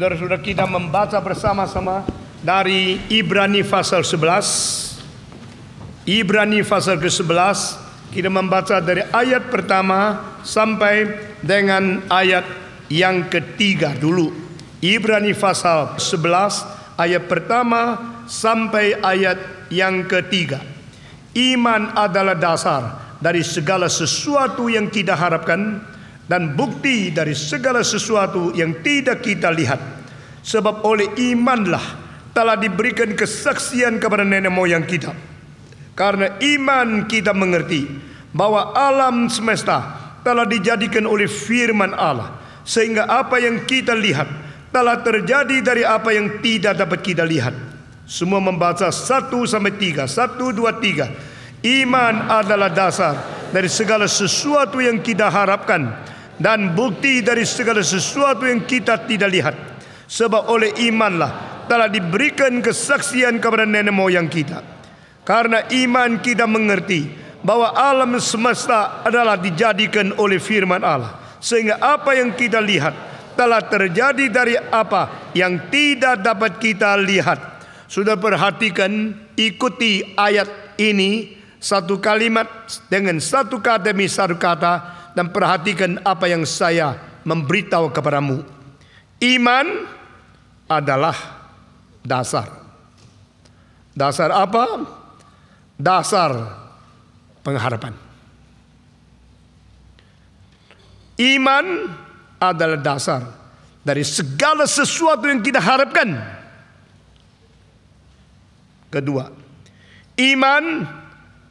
Saudara-saudara kita membaca bersama-sama dari Ibrani pasal 11. Ibrani pasal ke-11 kita membaca dari ayat pertama sampai dengan ayat yang ketiga dulu. Ibrani pasal 11 ayat pertama sampai ayat yang ketiga. Iman adalah dasar dari segala sesuatu yang kita harapkan dan bukti dari segala sesuatu yang tidak kita lihat. Sebab oleh imanlah telah diberikan kesaksian kepada nenek moyang kita. Karena iman kita mengerti bahwa alam semesta telah dijadikan oleh firman Allah. Sehingga apa yang kita lihat telah terjadi dari apa yang tidak dapat kita lihat. Semua membaca 1 sampai 3, 1, 2, 3. Iman adalah dasar dari segala sesuatu yang kita harapkan dan bukti dari segala sesuatu yang kita tidak lihat. Sebab oleh imanlah telah diberikan kesaksian kepada nenek moyang kita. Karena iman kita mengerti bahwa alam semesta adalah dijadikan oleh firman Allah. Sehingga apa yang kita lihat telah terjadi dari apa yang tidak dapat kita lihat. Sudah perhatikan, ikuti ayat ini satu kalimat dengan satu kata demi satu kata dan perhatikan apa yang saya memberitahu kepadamu. Iman adalah dasar. Dasar apa? Dasar pengharapan. Iman adalah dasar dari segala sesuatu yang kita harapkan. Kedua, iman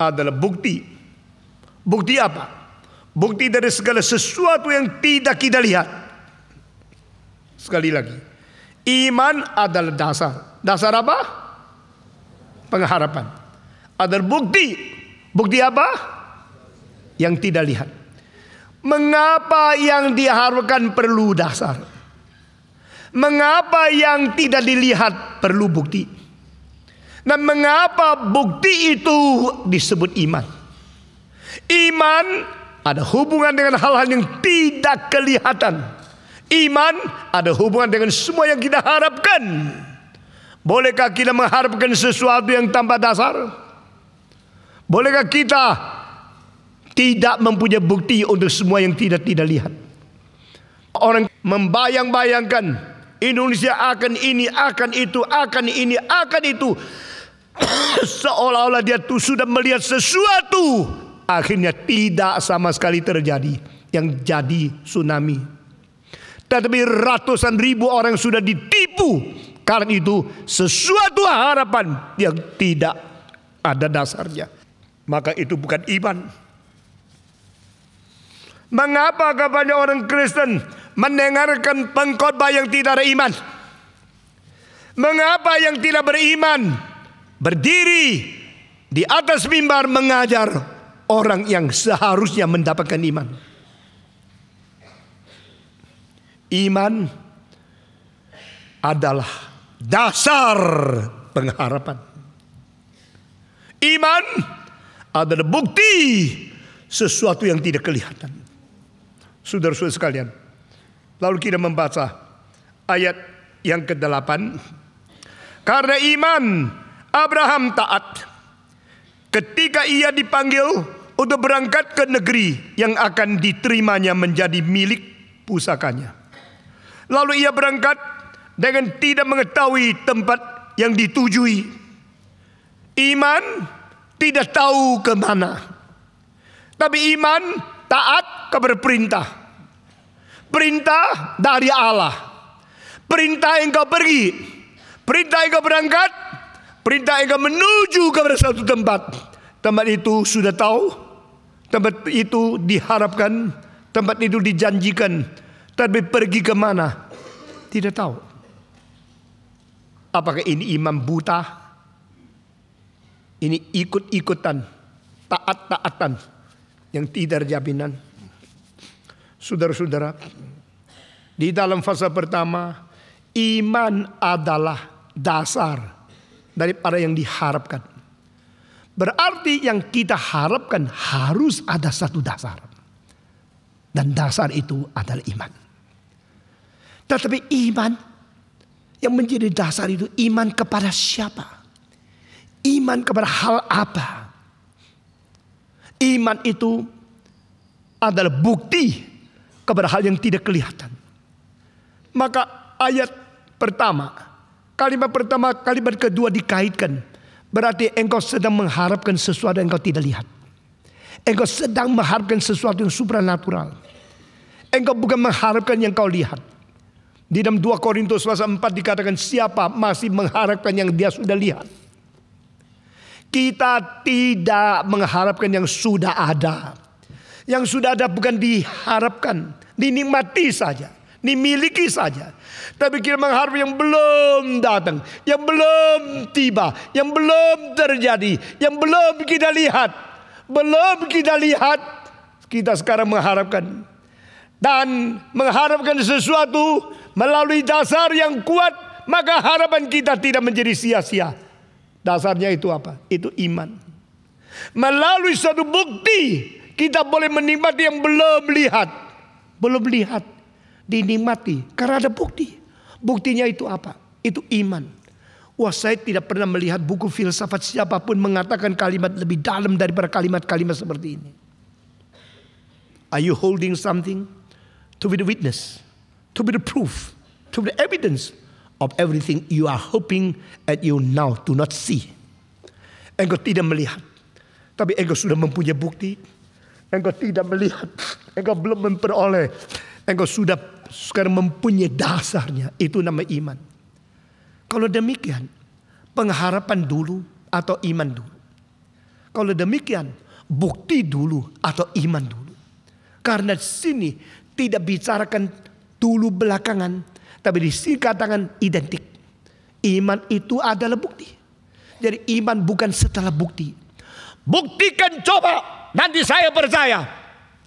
adalah bukti. Bukti apa? Bukti dari segala sesuatu yang tidak kita lihat. Sekali lagi. Iman adalah dasar. Dasar apa? Pengharapan. Ada bukti. Bukti apa? Yang tidak lihat. Mengapa yang diharapkan perlu dasar? Mengapa yang tidak dilihat perlu bukti? Dan mengapa bukti itu disebut iman? Iman ada hubungan dengan hal-hal yang tidak kelihatan. Iman ada hubungan dengan semua yang kita harapkan. Bolehkah kita mengharapkan sesuatu yang tanpa dasar? Bolehkah kita tidak mempunyai bukti untuk semua yang tidak tidak lihat? Orang membayang-bayangkan Indonesia akan ini, akan itu, akan ini, akan itu. Seolah-olah dia tuh sudah melihat sesuatu Akhirnya tidak sama sekali terjadi yang jadi tsunami. Tetapi ratusan ribu orang sudah ditipu karena itu sesuatu harapan yang tidak ada dasarnya. Maka itu bukan iman. Mengapa banyak orang Kristen mendengarkan pengkhotbah yang tidak ada iman? Mengapa yang tidak beriman berdiri di atas mimbar mengajar orang yang seharusnya mendapatkan iman. Iman adalah dasar pengharapan. Iman adalah bukti sesuatu yang tidak kelihatan. Saudara-saudara sekalian, lalu kita membaca ayat yang ke-8. Karena iman Abraham taat ketika ia dipanggil untuk berangkat ke negeri yang akan diterimanya menjadi milik pusakanya. Lalu ia berangkat dengan tidak mengetahui tempat yang ditujui. Iman tidak tahu kemana, Tapi iman taat kepada perintah. Perintah dari Allah. Perintah engkau pergi. Perintah engkau berangkat. Perintah engkau menuju kepada satu tempat. Tempat itu sudah tahu Tempat itu diharapkan, tempat itu dijanjikan, tapi pergi ke mana Tidak tahu. Apakah ini imam buta? Ini ikut-ikutan, taat-taatan yang tidak jaminan. Saudara-saudara, di dalam fase pertama, iman adalah dasar daripada yang diharapkan. Berarti yang kita harapkan harus ada satu dasar. Dan dasar itu adalah iman. Tetapi iman yang menjadi dasar itu iman kepada siapa? Iman kepada hal apa? Iman itu adalah bukti kepada hal yang tidak kelihatan. Maka ayat pertama, kalimat pertama, kalimat kedua dikaitkan Berarti engkau sedang mengharapkan sesuatu yang engkau tidak lihat. Engkau sedang mengharapkan sesuatu yang supranatural. Engkau bukan mengharapkan yang kau lihat. Di dalam 2 Korintus pasal 4 dikatakan siapa masih mengharapkan yang dia sudah lihat. Kita tidak mengharapkan yang sudah ada. Yang sudah ada bukan diharapkan, dinikmati saja, dimiliki saja. Tapi kita mengharap yang belum datang, yang belum tiba, yang belum terjadi, yang belum kita lihat, belum kita lihat, kita sekarang mengharapkan dan mengharapkan sesuatu melalui dasar yang kuat, maka harapan kita tidak menjadi sia-sia. Dasarnya itu apa? Itu iman. Melalui satu bukti kita boleh menikmati yang belum lihat. Belum lihat dinikmati karena ada bukti. Buktinya itu apa? Itu iman. Wah saya tidak pernah melihat buku filsafat siapapun mengatakan kalimat lebih dalam daripada kalimat-kalimat seperti ini. Are you holding something to be the witness, to be the proof, to be the evidence of everything you are hoping and you now do not see. Engkau tidak melihat, tapi engkau sudah mempunyai bukti. Engkau tidak melihat, engkau belum memperoleh Engkau sudah sekarang mempunyai dasarnya. Itu nama iman. Kalau demikian, pengharapan dulu atau iman dulu. Kalau demikian, bukti dulu atau iman dulu. Karena sini tidak bicarakan dulu belakangan, tapi di sini katakan identik. Iman itu adalah bukti. Jadi iman bukan setelah bukti. Buktikan coba nanti saya percaya.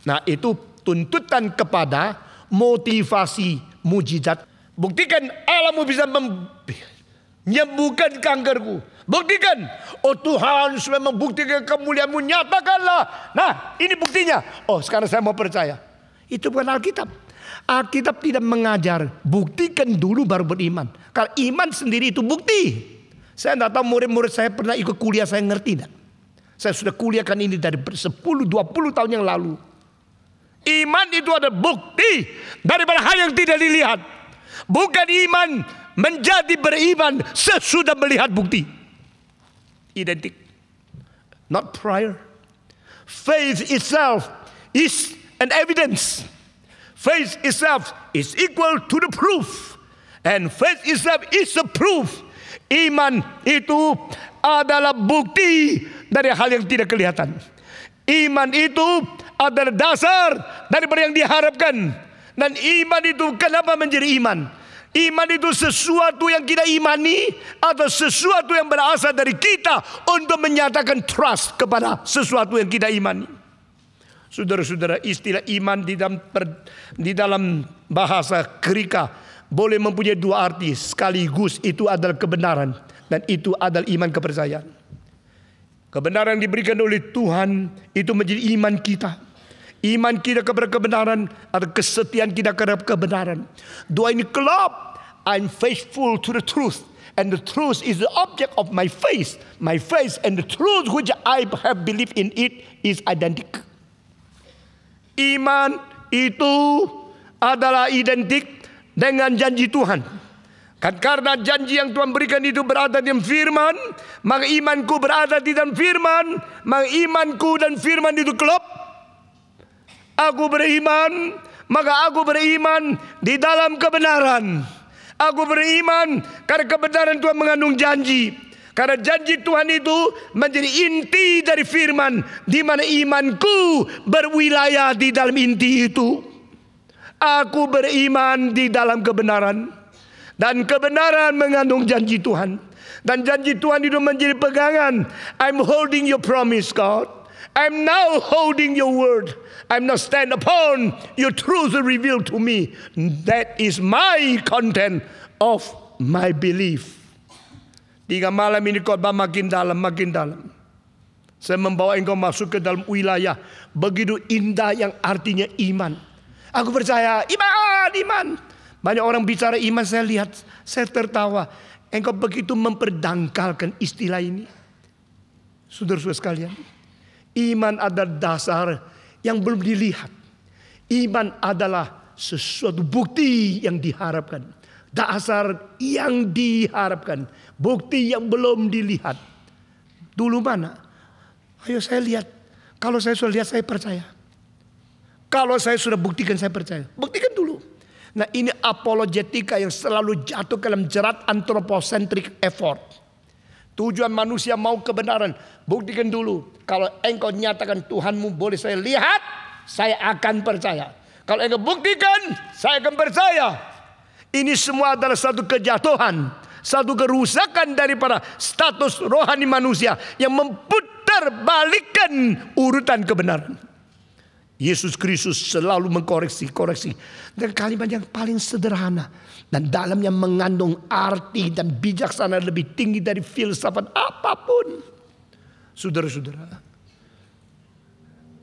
Nah itu tuntutan kepada motivasi mujizat. Buktikan Allahmu bisa menyembuhkan kankerku. Buktikan. Oh Tuhan sudah membuktikan kemuliaanmu. Nyatakanlah. Nah ini buktinya. Oh sekarang saya mau percaya. Itu bukan Alkitab. Alkitab tidak mengajar. Buktikan dulu baru beriman. Kalau iman sendiri itu bukti. Saya tidak tahu murid-murid saya pernah ikut kuliah saya ngerti tidak. Saya sudah kuliahkan ini dari 10-20 tahun yang lalu. Iman itu ada bukti daripada hal yang tidak dilihat. Bukan iman menjadi beriman sesudah melihat bukti. Identik. Not prior. Faith itself is an evidence. Faith itself is equal to the proof. And faith itself is a proof. Iman itu adalah bukti dari hal yang tidak kelihatan. Iman itu adalah dasar daripada yang diharapkan. Dan iman itu kenapa menjadi iman? Iman itu sesuatu yang kita imani atau sesuatu yang berasal dari kita untuk menyatakan trust kepada sesuatu yang kita imani. Saudara-saudara, istilah iman di dalam per, di dalam bahasa Krika boleh mempunyai dua arti sekaligus itu adalah kebenaran dan itu adalah iman kepercayaan. Kebenaran yang diberikan oleh Tuhan itu menjadi iman kita. Iman kita kepada kebenaran atau kesetiaan kita kepada kebenaran. Doa ini kelop. I'm faithful to the truth. And the truth is the object of my faith. My faith and the truth which I have believed in it is identical. Iman itu adalah identik dengan janji Tuhan. Kan karena janji yang Tuhan berikan itu berada di dalam firman, maka imanku berada di dalam firman, maka imanku dan firman itu klop. Aku beriman, maka aku beriman di dalam kebenaran. Aku beriman karena kebenaran Tuhan mengandung janji. Karena janji Tuhan itu menjadi inti dari firman di mana imanku berwilayah di dalam inti itu. Aku beriman di dalam kebenaran. Dan kebenaran mengandung janji Tuhan. Dan janji Tuhan itu menjadi pegangan. I'm holding your promise God. I'm now holding your word. I'm now stand upon your truth revealed to me. That is my content of my belief. Tiga malam ini khotbah makin dalam, makin dalam. Saya membawa engkau masuk ke dalam wilayah begitu indah yang artinya iman. Aku percaya iman, iman. Banyak orang bicara iman saya lihat saya tertawa. Engkau begitu memperdangkalkan istilah ini. Saudara-saudara sekalian. Iman adalah dasar yang belum dilihat. Iman adalah sesuatu bukti yang diharapkan. Dasar yang diharapkan. Bukti yang belum dilihat. Dulu mana? Ayo saya lihat. Kalau saya sudah lihat saya percaya. Kalau saya sudah buktikan saya percaya. Buktikan dulu. Nah ini apologetika yang selalu jatuh ke dalam jerat antroposentrik effort. Tujuan manusia mau kebenaran. Buktikan dulu. Kalau engkau nyatakan Tuhanmu boleh saya lihat, saya akan percaya. Kalau engkau buktikan, saya akan percaya. Ini semua adalah satu kejatuhan. Satu kerusakan daripada status rohani manusia yang memputar balikan urutan kebenaran. Yesus Kristus selalu mengkoreksi-koreksi Dan kalimat yang paling sederhana dan dalamnya mengandung arti dan bijaksana lebih tinggi dari filsafat apapun. Saudara-saudara,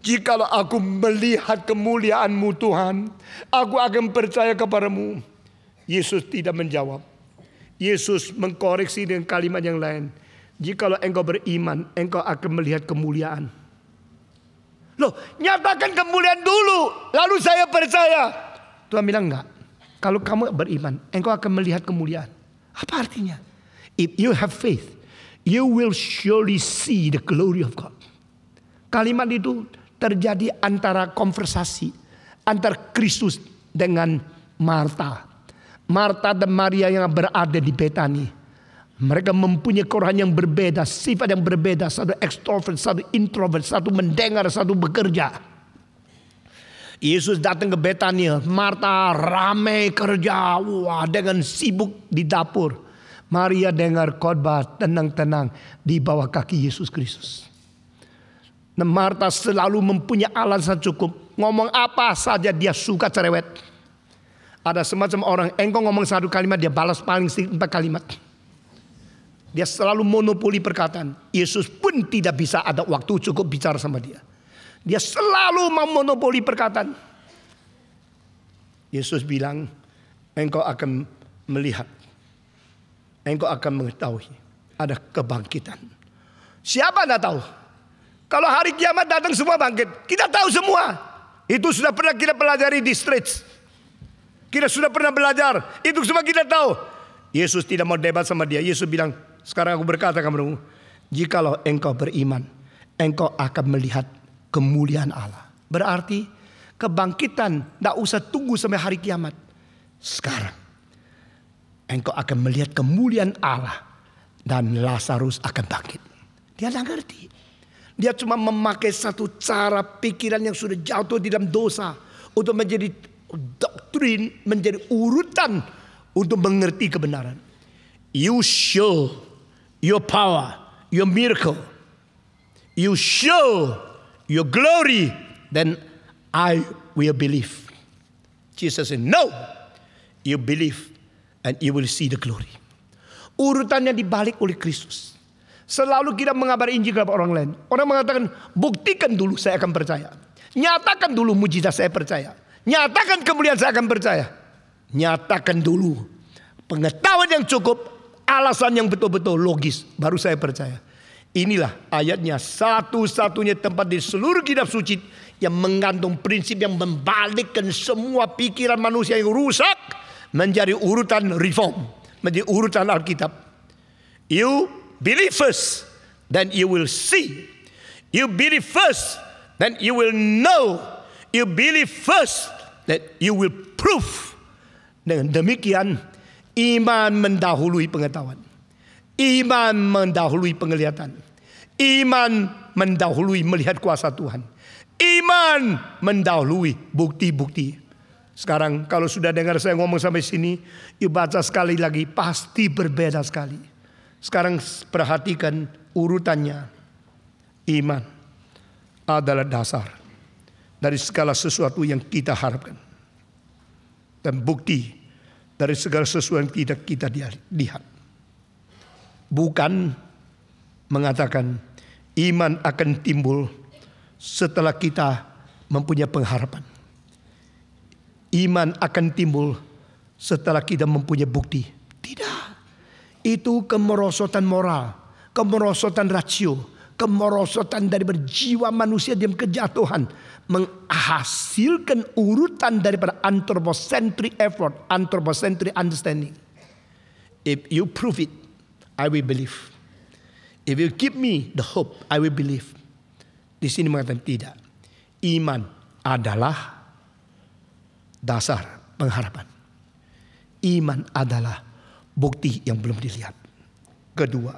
jikalau aku melihat kemuliaanmu Tuhan, aku akan percaya kepadamu. Yesus tidak menjawab. Yesus mengkoreksi dengan kalimat yang lain. Jikalau engkau beriman, engkau akan melihat kemuliaan. Loh, nyatakan kemuliaan dulu, lalu saya percaya. Tuhan bilang enggak. Kalau kamu beriman, engkau akan melihat kemuliaan. Apa artinya? If you have faith, you will surely see the glory of God. Kalimat itu terjadi antara konversasi Antara Kristus dengan Martha, Martha dan Maria yang berada di Betani mereka mempunyai korban yang berbeda, sifat yang berbeda. Satu extrovert, satu introvert, satu mendengar, satu bekerja. Yesus datang ke Betania, Marta ramai kerja, wah dengan sibuk di dapur. Maria dengar khotbah tenang-tenang di bawah kaki Yesus Kristus. Nah, Marta selalu mempunyai alasan cukup. Ngomong apa saja dia suka cerewet. Ada semacam orang engkau ngomong satu kalimat dia balas paling sedikit empat kalimat. Dia selalu monopoli perkataan. Yesus pun tidak bisa ada waktu cukup bicara sama dia. Dia selalu memonopoli perkataan. Yesus bilang, engkau akan melihat. Engkau akan mengetahui. Ada kebangkitan. Siapa tidak tahu? Kalau hari kiamat datang semua bangkit. Kita tahu semua. Itu sudah pernah kita pelajari di streets. Kita sudah pernah belajar. Itu semua kita tahu. Yesus tidak mau debat sama dia. Yesus bilang, sekarang aku berkata kepadamu, jikalau engkau beriman, engkau akan melihat kemuliaan Allah. Berarti kebangkitan tidak usah tunggu sampai hari kiamat. Sekarang engkau akan melihat kemuliaan Allah dan Lazarus akan bangkit. Dia tidak ngerti. Dia cuma memakai satu cara pikiran yang sudah jatuh di dalam dosa untuk menjadi doktrin, menjadi urutan untuk mengerti kebenaran. You shall your power, your miracle. You show your glory, then I will believe. Jesus said, No, you believe and you will see the glory. Urutannya dibalik oleh Kristus. Selalu kita mengabar Injil kepada orang lain. Orang mengatakan, buktikan dulu saya akan percaya. Nyatakan dulu mujizat saya percaya. Nyatakan kemuliaan saya akan percaya. Nyatakan dulu pengetahuan yang cukup alasan yang betul-betul logis. Baru saya percaya. Inilah ayatnya satu-satunya tempat di seluruh kitab suci yang mengandung prinsip yang membalikkan semua pikiran manusia yang rusak menjadi urutan reform, menjadi urutan Alkitab. You believe first, then you will see. You believe first, then you will know. You believe first, then you will prove. Dengan demikian, Iman mendahului pengetahuan. Iman mendahului penglihatan. Iman mendahului melihat kuasa Tuhan. Iman mendahului bukti-bukti. Sekarang kalau sudah dengar saya ngomong sampai sini, you baca sekali lagi pasti berbeda sekali. Sekarang perhatikan urutannya. Iman adalah dasar dari segala sesuatu yang kita harapkan. Dan bukti dari segala sesuatu yang tidak kita lihat. Bukan mengatakan iman akan timbul setelah kita mempunyai pengharapan. Iman akan timbul setelah kita mempunyai bukti. Tidak. Itu kemerosotan moral, kemerosotan rasio, kemerosotan dari berjiwa manusia dalam kejatuhan menghasilkan urutan daripada anthropocentric effort, anthropocentric understanding. If you prove it, I will believe. If you give me the hope, I will believe. Di sini mengatakan tidak. Iman adalah dasar pengharapan. Iman adalah bukti yang belum dilihat. Kedua,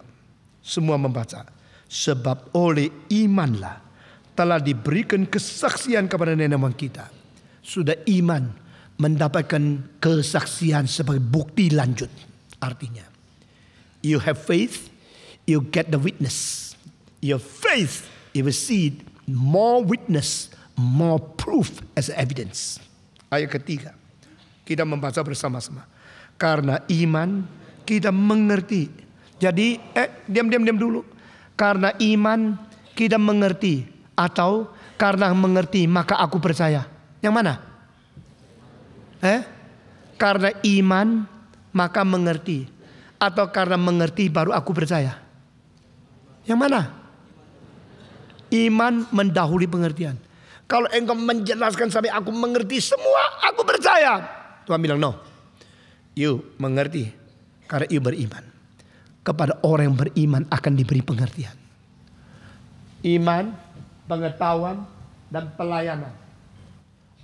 semua membaca Sebab oleh imanlah telah diberikan kesaksian kepada nenek moyang kita. Sudah iman mendapatkan kesaksian sebagai bukti lanjut. Artinya, you have faith, you get the witness. Your faith, you will see more witness, more proof as evidence. Ayat ketiga, kita membaca bersama-sama. Karena iman, kita mengerti. Jadi, eh, diam, diam, diam dulu karena iman kita mengerti atau karena mengerti maka aku percaya. Yang mana? Eh? Karena iman maka mengerti atau karena mengerti baru aku percaya. Yang mana? Iman mendahului pengertian. Kalau engkau menjelaskan sampai aku mengerti semua, aku percaya. Tuhan bilang no. You mengerti karena you beriman kepada orang yang beriman akan diberi pengertian. Iman, pengetahuan, dan pelayanan.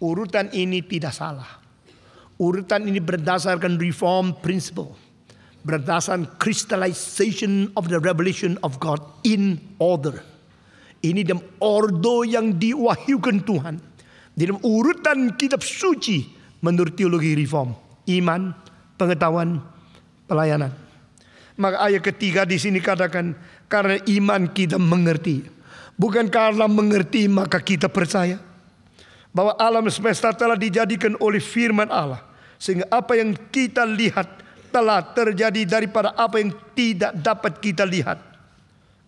Urutan ini tidak salah. Urutan ini berdasarkan reform principle. Berdasarkan crystallization of the revelation of God in order. Ini dalam ordo yang diwahyukan Tuhan. Di dalam urutan kitab suci menurut teologi reform. Iman, pengetahuan, pelayanan. Maka ayat ketiga di sini katakan karena iman kita mengerti. Bukan karena mengerti maka kita percaya bahwa alam semesta telah dijadikan oleh firman Allah sehingga apa yang kita lihat telah terjadi daripada apa yang tidak dapat kita lihat.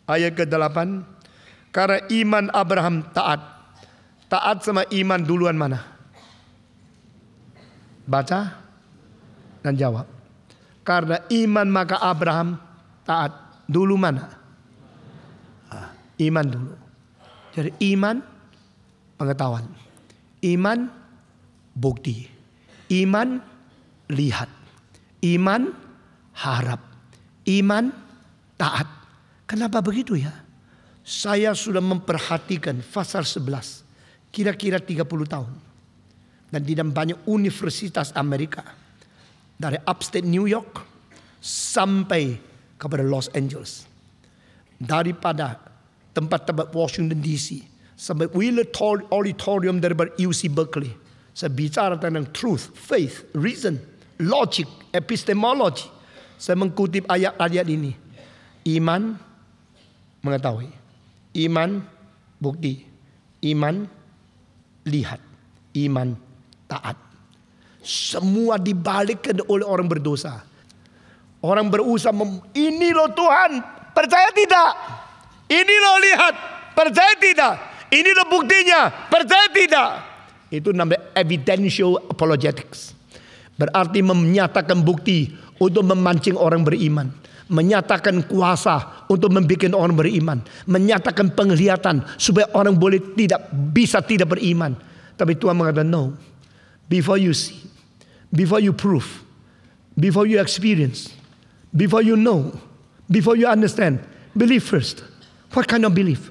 Ayat ke-8 karena iman Abraham taat. Taat sama iman duluan mana? Baca dan jawab. Karena iman maka Abraham taat. Dulu mana? iman dulu. Jadi iman pengetahuan. Iman bukti. Iman lihat. Iman harap. Iman taat. Kenapa begitu ya? Saya sudah memperhatikan pasal 11. Kira-kira 30 tahun. Dan di dalam banyak universitas Amerika dari upstate New York sampai kepada Los Angeles. Daripada tempat-tempat Washington DC sampai Wheeler Auditorium daripada UC Berkeley. Saya bicara tentang truth, faith, reason, logic, epistemology. Saya mengkutip ayat-ayat ini. Iman mengetahui. Iman bukti. Iman lihat. Iman taat. Semua dibalikkan oleh orang berdosa. Orang berusaha mem, ini loh Tuhan, percaya tidak? Ini loh lihat, percaya tidak? Ini loh buktinya, percaya tidak? Itu namanya evidential apologetics. Berarti menyatakan bukti untuk memancing orang beriman menyatakan kuasa untuk membuat orang beriman, menyatakan penglihatan supaya orang boleh tidak bisa tidak beriman. Tapi Tuhan mengatakan no. Before you see, before you prove, before you experience, before you know, before you understand. Believe first. What kind of belief?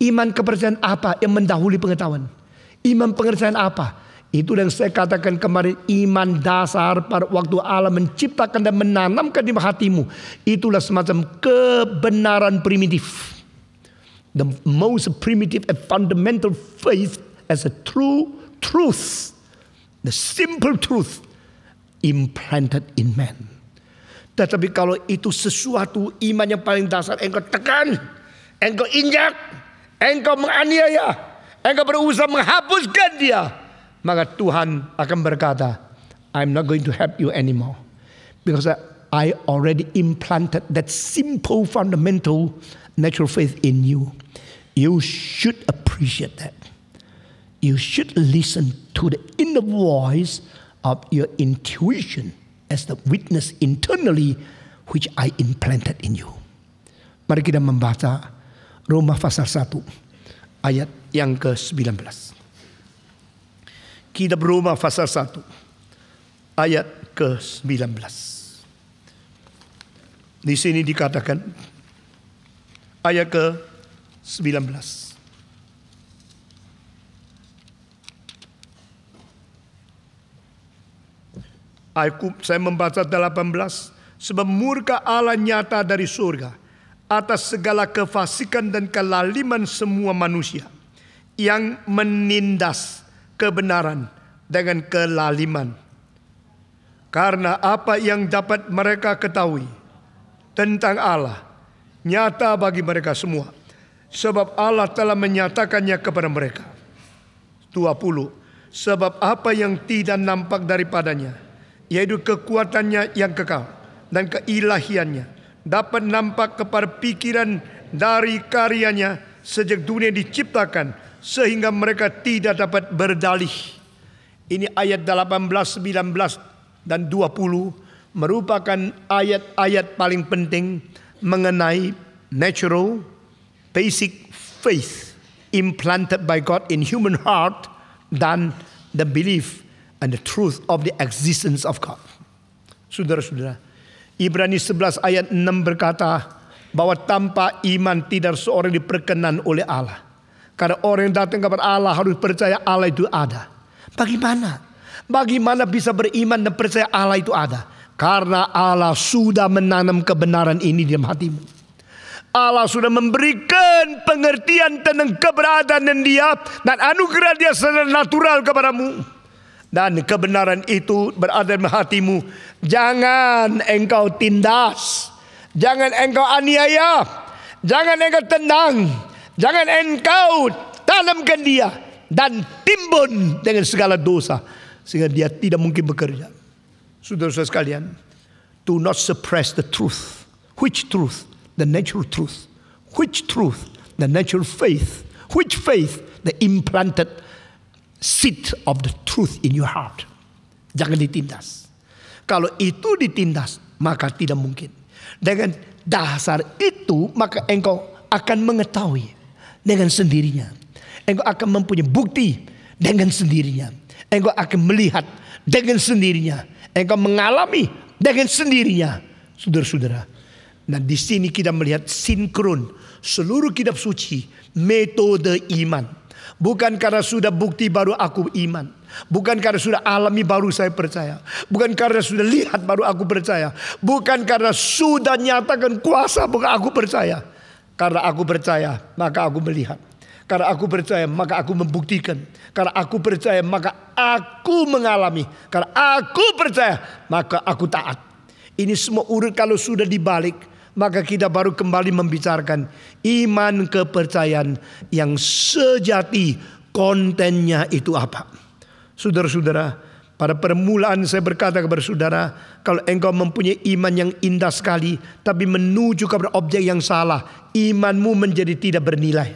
Iman kepercayaan apa yang mendahului pengetahuan? Iman pengertian apa? Itu yang saya katakan kemarin iman dasar pada waktu Allah menciptakan dan menanamkan di hatimu. Itulah semacam kebenaran primitif. The most primitive and fundamental faith as a true truth. The simple truth implanted in man. Tetapi kalau itu sesuatu iman yang paling dasar engkau tekan, engkau injak, engkau menganiaya, engkau berusaha menghapuskan dia, maka Tuhan akan berkata, I'm not going to help you anymore. Because I already implanted that simple fundamental natural faith in you. You should appreciate that. You should listen to the inner voice of your intuition as the witness internally which I implanted in you. Mari kita membaca Roma pasal 1 ayat yang ke-19. Kita Roma pasal 1 ayat ke-19. Di sini dikatakan ayat ke-19. Aku, saya membaca 18. Sebab murka Allah nyata dari surga atas segala kefasikan dan kelaliman semua manusia yang menindas kebenaran dengan kelaliman. Karena apa yang dapat mereka ketahui tentang Allah nyata bagi mereka semua. Sebab Allah telah menyatakannya kepada mereka. 20. Sebab apa yang tidak nampak daripadanya yaitu kekuatannya yang kekal dan keilahiannya dapat nampak kepada pikiran dari karyanya sejak dunia diciptakan sehingga mereka tidak dapat berdalih. Ini ayat 18, 19 dan 20 merupakan ayat-ayat paling penting mengenai natural basic faith implanted by God in human heart dan the belief and the truth of the existence of God. Saudara-saudara, Ibrani 11 ayat 6 berkata bahwa tanpa iman tidak seorang diperkenan oleh Allah. Karena orang yang datang kepada Allah harus percaya Allah itu ada. Bagaimana? Bagaimana bisa beriman dan percaya Allah itu ada? Karena Allah sudah menanam kebenaran ini di dalam hatimu. Allah sudah memberikan pengertian tentang keberadaan dan dia dan anugerah dia secara natural kepadamu dan kebenaran itu berada di hatimu. Jangan engkau tindas, jangan engkau aniaya, jangan engkau tendang, jangan engkau tanamkan dia dan timbun dengan segala dosa sehingga dia tidak mungkin bekerja. Saudara-saudara sekalian, do not suppress the truth. Which truth? The natural truth. Which truth? The natural faith. Which faith? The implanted Seat of the truth in your heart. Jangan ditindas. Kalau itu ditindas, maka tidak mungkin. Dengan dasar itu, maka engkau akan mengetahui dengan sendirinya. Engkau akan mempunyai bukti dengan sendirinya. Engkau akan melihat dengan sendirinya. Engkau mengalami dengan sendirinya. Saudara-saudara. Nah di sini kita melihat sinkron seluruh kitab suci metode iman Bukan karena sudah bukti baru aku iman. Bukan karena sudah alami baru saya percaya. Bukan karena sudah lihat baru aku percaya. Bukan karena sudah nyatakan kuasa maka aku percaya. Karena aku percaya maka aku melihat. Karena aku percaya maka aku membuktikan. Karena aku percaya maka aku mengalami. Karena aku percaya maka aku taat. Ini semua urut kalau sudah dibalik maka kita baru kembali membicarakan iman kepercayaan yang sejati kontennya itu apa. Saudara-saudara, pada permulaan saya berkata kepada saudara, kalau engkau mempunyai iman yang indah sekali, tapi menuju kepada objek yang salah, imanmu menjadi tidak bernilai.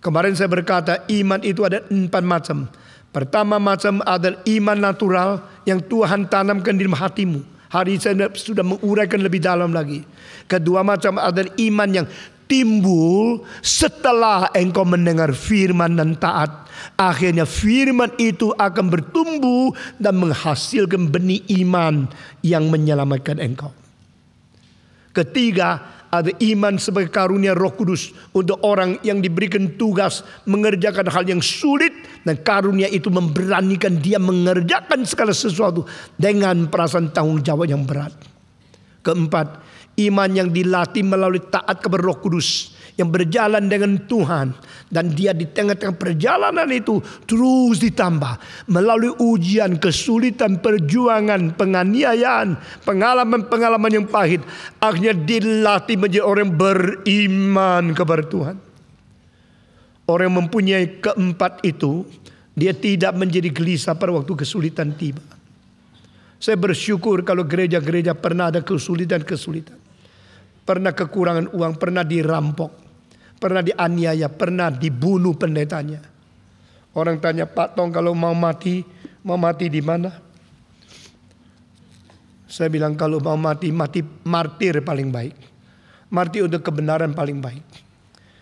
Kemarin saya berkata iman itu ada empat macam. Pertama macam adalah iman natural yang Tuhan tanamkan di dalam hatimu Hari saya sudah menguraikan lebih dalam lagi. Kedua macam adalah iman yang timbul setelah engkau mendengar firman dan taat. Akhirnya firman itu akan bertumbuh dan menghasilkan benih iman yang menyelamatkan engkau. Ketiga ada iman sebagai karunia roh kudus untuk orang yang diberikan tugas mengerjakan hal yang sulit. Dan karunia itu memberanikan dia mengerjakan segala sesuatu dengan perasaan tanggung jawab yang berat. Keempat, iman yang dilatih melalui taat kepada roh kudus yang berjalan dengan Tuhan dan dia di tengah-tengah perjalanan itu terus ditambah melalui ujian, kesulitan, perjuangan, penganiayaan, pengalaman-pengalaman yang pahit akhirnya dilatih menjadi orang beriman kepada Tuhan. Orang yang mempunyai keempat itu dia tidak menjadi gelisah pada waktu kesulitan tiba. Saya bersyukur kalau gereja-gereja pernah ada kesulitan-kesulitan pernah kekurangan uang, pernah dirampok. Pernah dianiaya, pernah dibunuh pendetanya. Orang tanya, Pak Tong kalau mau mati, mau mati di mana? Saya bilang kalau mau mati, mati martir paling baik. Mati untuk kebenaran paling baik.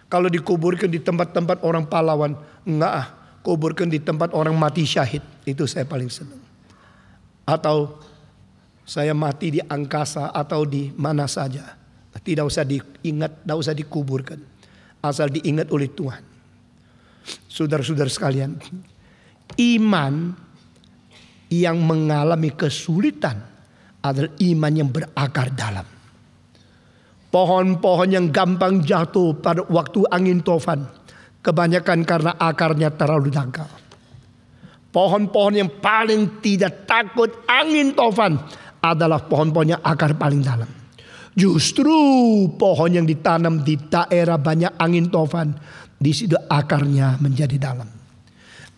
Kalau dikuburkan di tempat-tempat orang pahlawan, enggak ah. Kuburkan di tempat orang mati syahid. Itu saya paling senang. Atau saya mati di angkasa atau di mana saja. Tidak usah diingat, tidak usah dikuburkan asal diingat oleh Tuhan. Saudara-saudara sekalian, iman yang mengalami kesulitan adalah iman yang berakar dalam. Pohon-pohon yang gampang jatuh pada waktu angin tofan. Kebanyakan karena akarnya terlalu dangkal. Pohon-pohon yang paling tidak takut angin tofan adalah pohon-pohon yang akar paling dalam. Justru pohon yang ditanam di daerah banyak angin tovan, di situ akarnya menjadi dalam.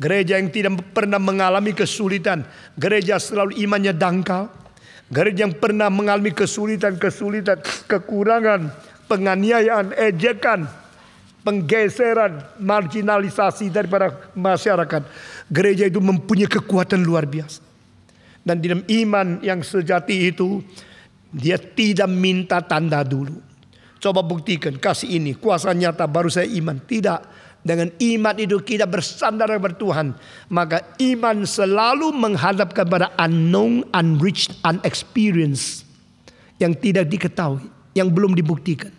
Gereja yang tidak pernah mengalami kesulitan, gereja selalu imannya dangkal. Gereja yang pernah mengalami kesulitan-kesulitan, kekurangan, penganiayaan, ejekan, penggeseran, marginalisasi daripada masyarakat. Gereja itu mempunyai kekuatan luar biasa. Dan di dalam iman yang sejati itu dia tidak minta tanda dulu. Coba buktikan kasih ini kuasa nyata baru saya iman. Tidak. Dengan iman itu kita bersandar kepada Tuhan. Maka iman selalu menghadap kepada unknown, unreached, unexperienced. Yang tidak diketahui. Yang belum dibuktikan.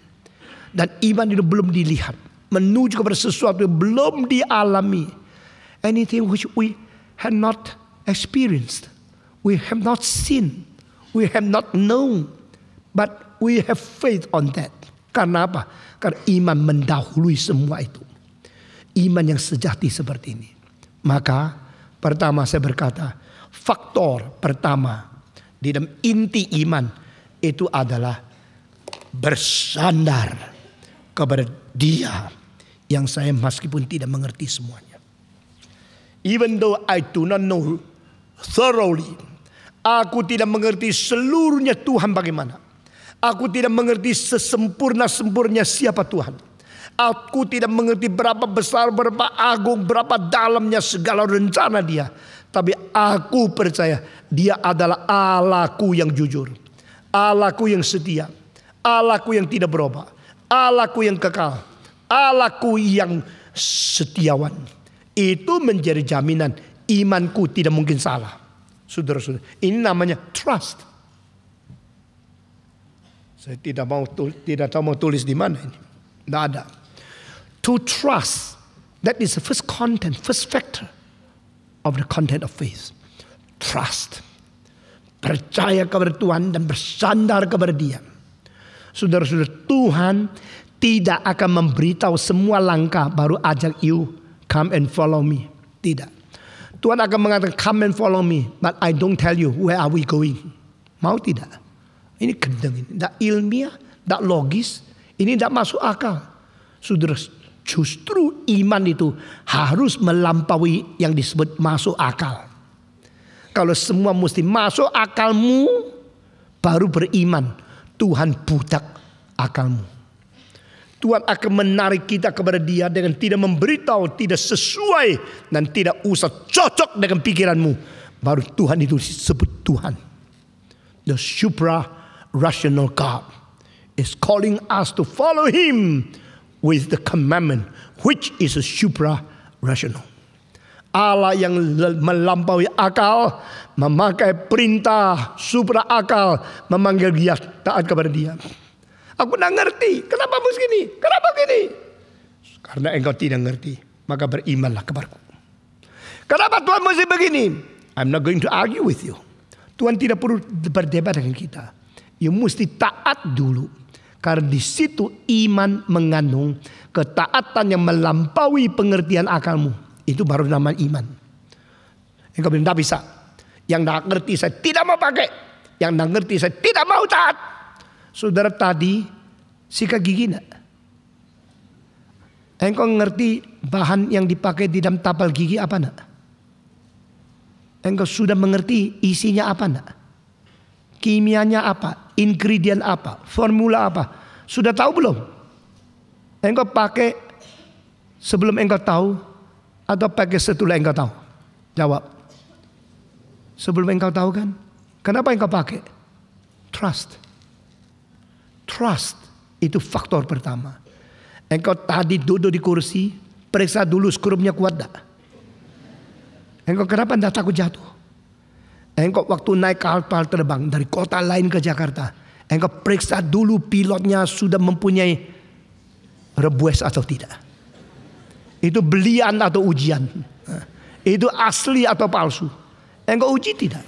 Dan iman itu belum dilihat. Menuju kepada sesuatu yang belum dialami. Anything which we have not experienced. We have not seen. We have not known, but we have faith on that. Karena apa? Karena iman mendahului semua itu. Iman yang sejati seperti ini. Maka pertama saya berkata, faktor pertama di dalam inti iman itu adalah bersandar kepada Dia yang saya meskipun tidak mengerti semuanya. Even though I do not know thoroughly Aku tidak mengerti seluruhnya Tuhan bagaimana. Aku tidak mengerti sesempurna-sempurnya siapa Tuhan. Aku tidak mengerti berapa besar, berapa agung, berapa dalamnya segala rencana dia. Tapi aku percaya dia adalah Allahku yang jujur. Allahku yang setia. Allahku yang tidak berubah. Allahku yang kekal. Allahku yang setiawan. Itu menjadi jaminan imanku tidak mungkin salah. Saudara-saudara, ini namanya trust. Saya tidak mau tidak tahu mau tulis di mana ini. Tidak ada. To trust, that is the first content, first factor of the content of faith. Trust. Percaya kepada Tuhan dan bersandar kepada Dia. Saudara-saudara, Tuhan tidak akan memberitahu semua langkah baru ajak you come and follow me. Tidak. Tuhan akan mengatakan come and follow me, but I don't tell you where are we going. Mau tidak? Ini gendeng ini, tidak ilmiah, tidak logis, ini tidak masuk akal. Saudara, justru iman itu harus melampaui yang disebut masuk akal. Kalau semua mesti masuk akalmu, baru beriman. Tuhan budak akalmu. Tuhan akan menarik kita kepada dia dengan tidak memberitahu, tidak sesuai dan tidak usah cocok dengan pikiranmu. Baru Tuhan itu disebut Tuhan. The supra rational God is calling us to follow him with the commandment which is a supra rational. Allah yang melampaui akal memakai perintah supra akal memanggil dia taat kepada dia. Aku tidak ngerti. Kenapa harus gini? Kenapa gini? Karena engkau tidak ngerti. Maka berimanlah kepadaku. Kenapa Tuhan mesti begini? I'm not going to argue with you. Tuhan tidak perlu berdebat dengan kita. You mesti taat dulu. Karena di situ iman mengandung ketaatan yang melampaui pengertian akalmu. Itu baru nama iman. Engkau bilang, tidak bisa. Yang tidak ngerti saya tidak mau pakai. Yang tidak ngerti saya tidak mau taat saudara tadi sikat gigi nak? Engkau ngerti bahan yang dipakai di dalam tapal gigi apa nak? Engkau sudah mengerti isinya apa nak? Kimianya apa? Ingredient apa? Formula apa? Sudah tahu belum? Engkau pakai sebelum engkau tahu atau pakai setelah engkau tahu? Jawab. Sebelum engkau tahu kan? Kenapa engkau pakai? Trust. Trust itu faktor pertama. Engkau tadi duduk di kursi, periksa dulu skrupnya kuat tak? Engkau kenapa tidak takut jatuh? Engkau waktu naik kapal terbang dari kota lain ke Jakarta. Engkau periksa dulu pilotnya sudah mempunyai rebues atau tidak. Itu belian atau ujian. Itu asli atau palsu. Engkau uji tidak.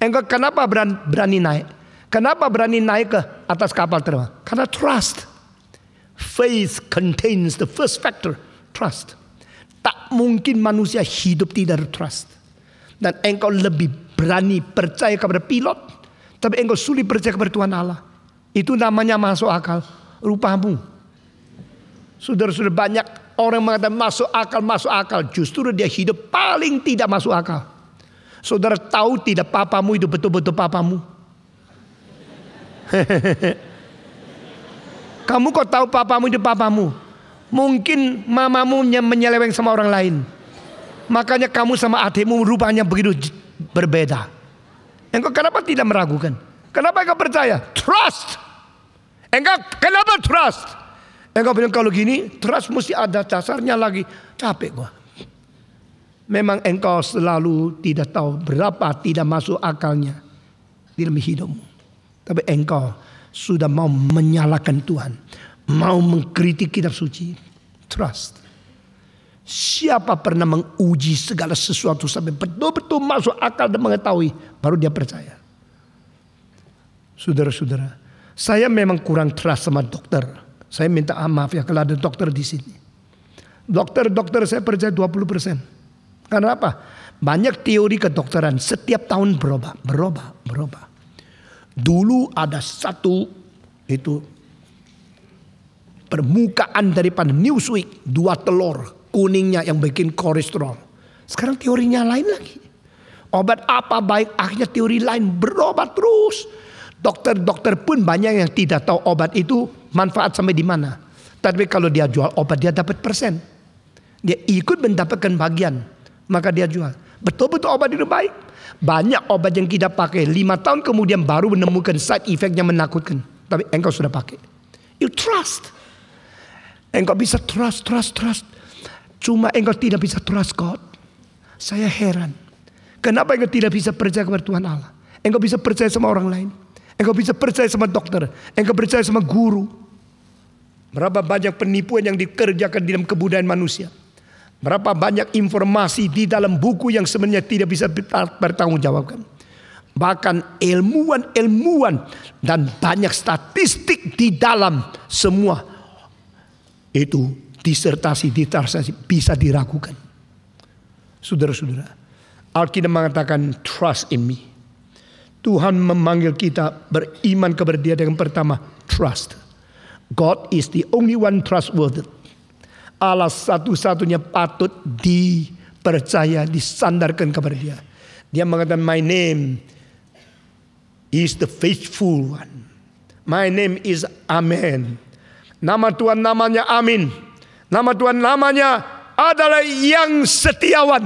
Engkau kenapa berani naik? Kenapa berani naik ke atas kapal terbang? Karena trust. Faith contains the first factor, trust. Tak mungkin manusia hidup tidak ada trust. Dan engkau lebih berani percaya kepada pilot, tapi engkau sulit percaya kepada Tuhan Allah. Itu namanya masuk akal, rupamu. Sudah-sudah banyak orang mengatakan masuk akal, masuk akal. Justru dia hidup paling tidak masuk akal. Saudara tahu tidak papamu itu betul-betul papamu. Kamu kok tahu papamu itu papamu? Mungkin mamamu menyeleweng sama orang lain. Makanya kamu sama adikmu rupanya begitu berbeda. Engkau kenapa tidak meragukan? Kenapa engkau percaya? Trust. Engkau kenapa trust? Engkau bilang kalau gini, trust mesti ada dasarnya lagi. Capek gua. Memang engkau selalu tidak tahu berapa tidak masuk akalnya dalam hidupmu. Tapi engkau sudah mau menyalahkan Tuhan. Mau mengkritik kitab suci. Trust. Siapa pernah menguji segala sesuatu sampai betul-betul masuk akal dan mengetahui. Baru dia percaya. Saudara-saudara. Saya memang kurang trust sama dokter. Saya minta ah, maaf ya kalau ada dokter di sini. Dokter-dokter saya percaya 20 persen. Karena apa? Banyak teori kedokteran setiap tahun berubah, berubah, berubah. Dulu ada satu itu permukaan daripada Newsweek dua telur kuningnya yang bikin kolesterol. Sekarang teorinya lain lagi. Obat apa baik akhirnya teori lain berobat terus. Dokter-dokter pun banyak yang tidak tahu obat itu manfaat sampai di mana. Tapi kalau dia jual obat dia dapat persen. Dia ikut mendapatkan bagian. Maka dia jual. Betul-betul obat itu baik. Banyak obat yang kita pakai lima tahun kemudian baru menemukan side effect yang menakutkan. Tapi engkau sudah pakai. You trust. Engkau bisa trust, trust, trust. Cuma engkau tidak bisa trust God. Saya heran. Kenapa engkau tidak bisa percaya kepada Tuhan Allah? Engkau bisa percaya sama orang lain. Engkau bisa percaya sama dokter. Engkau percaya sama guru. Berapa banyak penipuan yang dikerjakan di dalam kebudayaan manusia. Berapa banyak informasi di dalam buku yang sebenarnya tidak bisa bertanggung jawabkan Bahkan ilmuwan-ilmuwan dan banyak statistik di dalam semua itu disertasi disertasi bisa diragukan. Saudara-saudara, Alkitab mengatakan trust in me. Tuhan memanggil kita beriman kepada dia dengan pertama trust. God is the only one trustworthy. Allah satu-satunya patut dipercaya, disandarkan kepada dia. Dia mengatakan, my name is the faithful one. My name is Amen. Nama Tuhan namanya Amin. Nama Tuhan namanya adalah yang setiawan,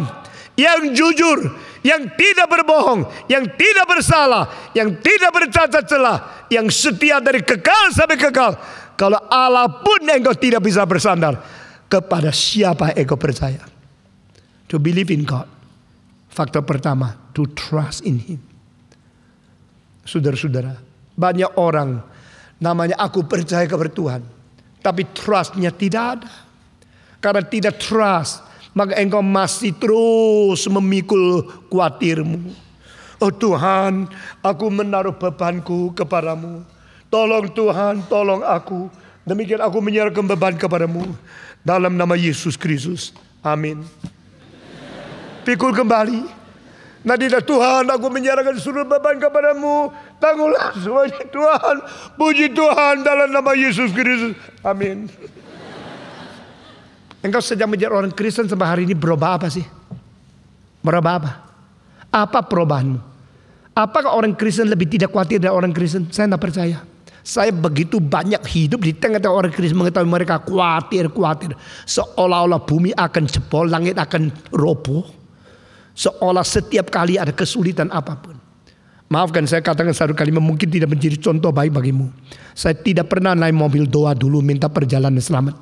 yang jujur, yang tidak berbohong, yang tidak bersalah, yang tidak bercacat celah, yang setia dari kekal sampai kekal. Kalau Allah pun engkau tidak bisa bersandar, kepada siapa ego percaya. To believe in God. Faktor pertama, to trust in Him. Saudara-saudara, banyak orang namanya aku percaya kepada Tuhan. Tapi trustnya tidak ada. Karena tidak trust, maka engkau masih terus memikul kuatirmu. Oh Tuhan, aku menaruh bebanku kepadamu. Tolong Tuhan, tolong aku. Demikian aku menyerahkan beban kepadamu. Dalam nama Yesus Kristus. Amin. Pikul kembali. Nadilah Tuhan, aku menyerahkan seluruh beban kepadamu. Tanggulah, semuanya Tuhan. Puji Tuhan dalam nama Yesus Kristus. Amin. Engkau sejak menjadi orang Kristen sampai hari ini berubah apa sih? Berubah apa? Apa perubahanmu? Apakah orang Kristen lebih tidak khawatir dari orang Kristen? Saya tidak percaya. Saya begitu banyak hidup di tengah-tengah orang Kristen mengetahui mereka khawatir, khawatir. Seolah-olah bumi akan jebol, langit akan roboh. Seolah setiap kali ada kesulitan apapun. Maafkan saya katakan satu kali mungkin tidak menjadi contoh baik bagimu. Saya tidak pernah naik mobil doa dulu minta perjalanan selamat.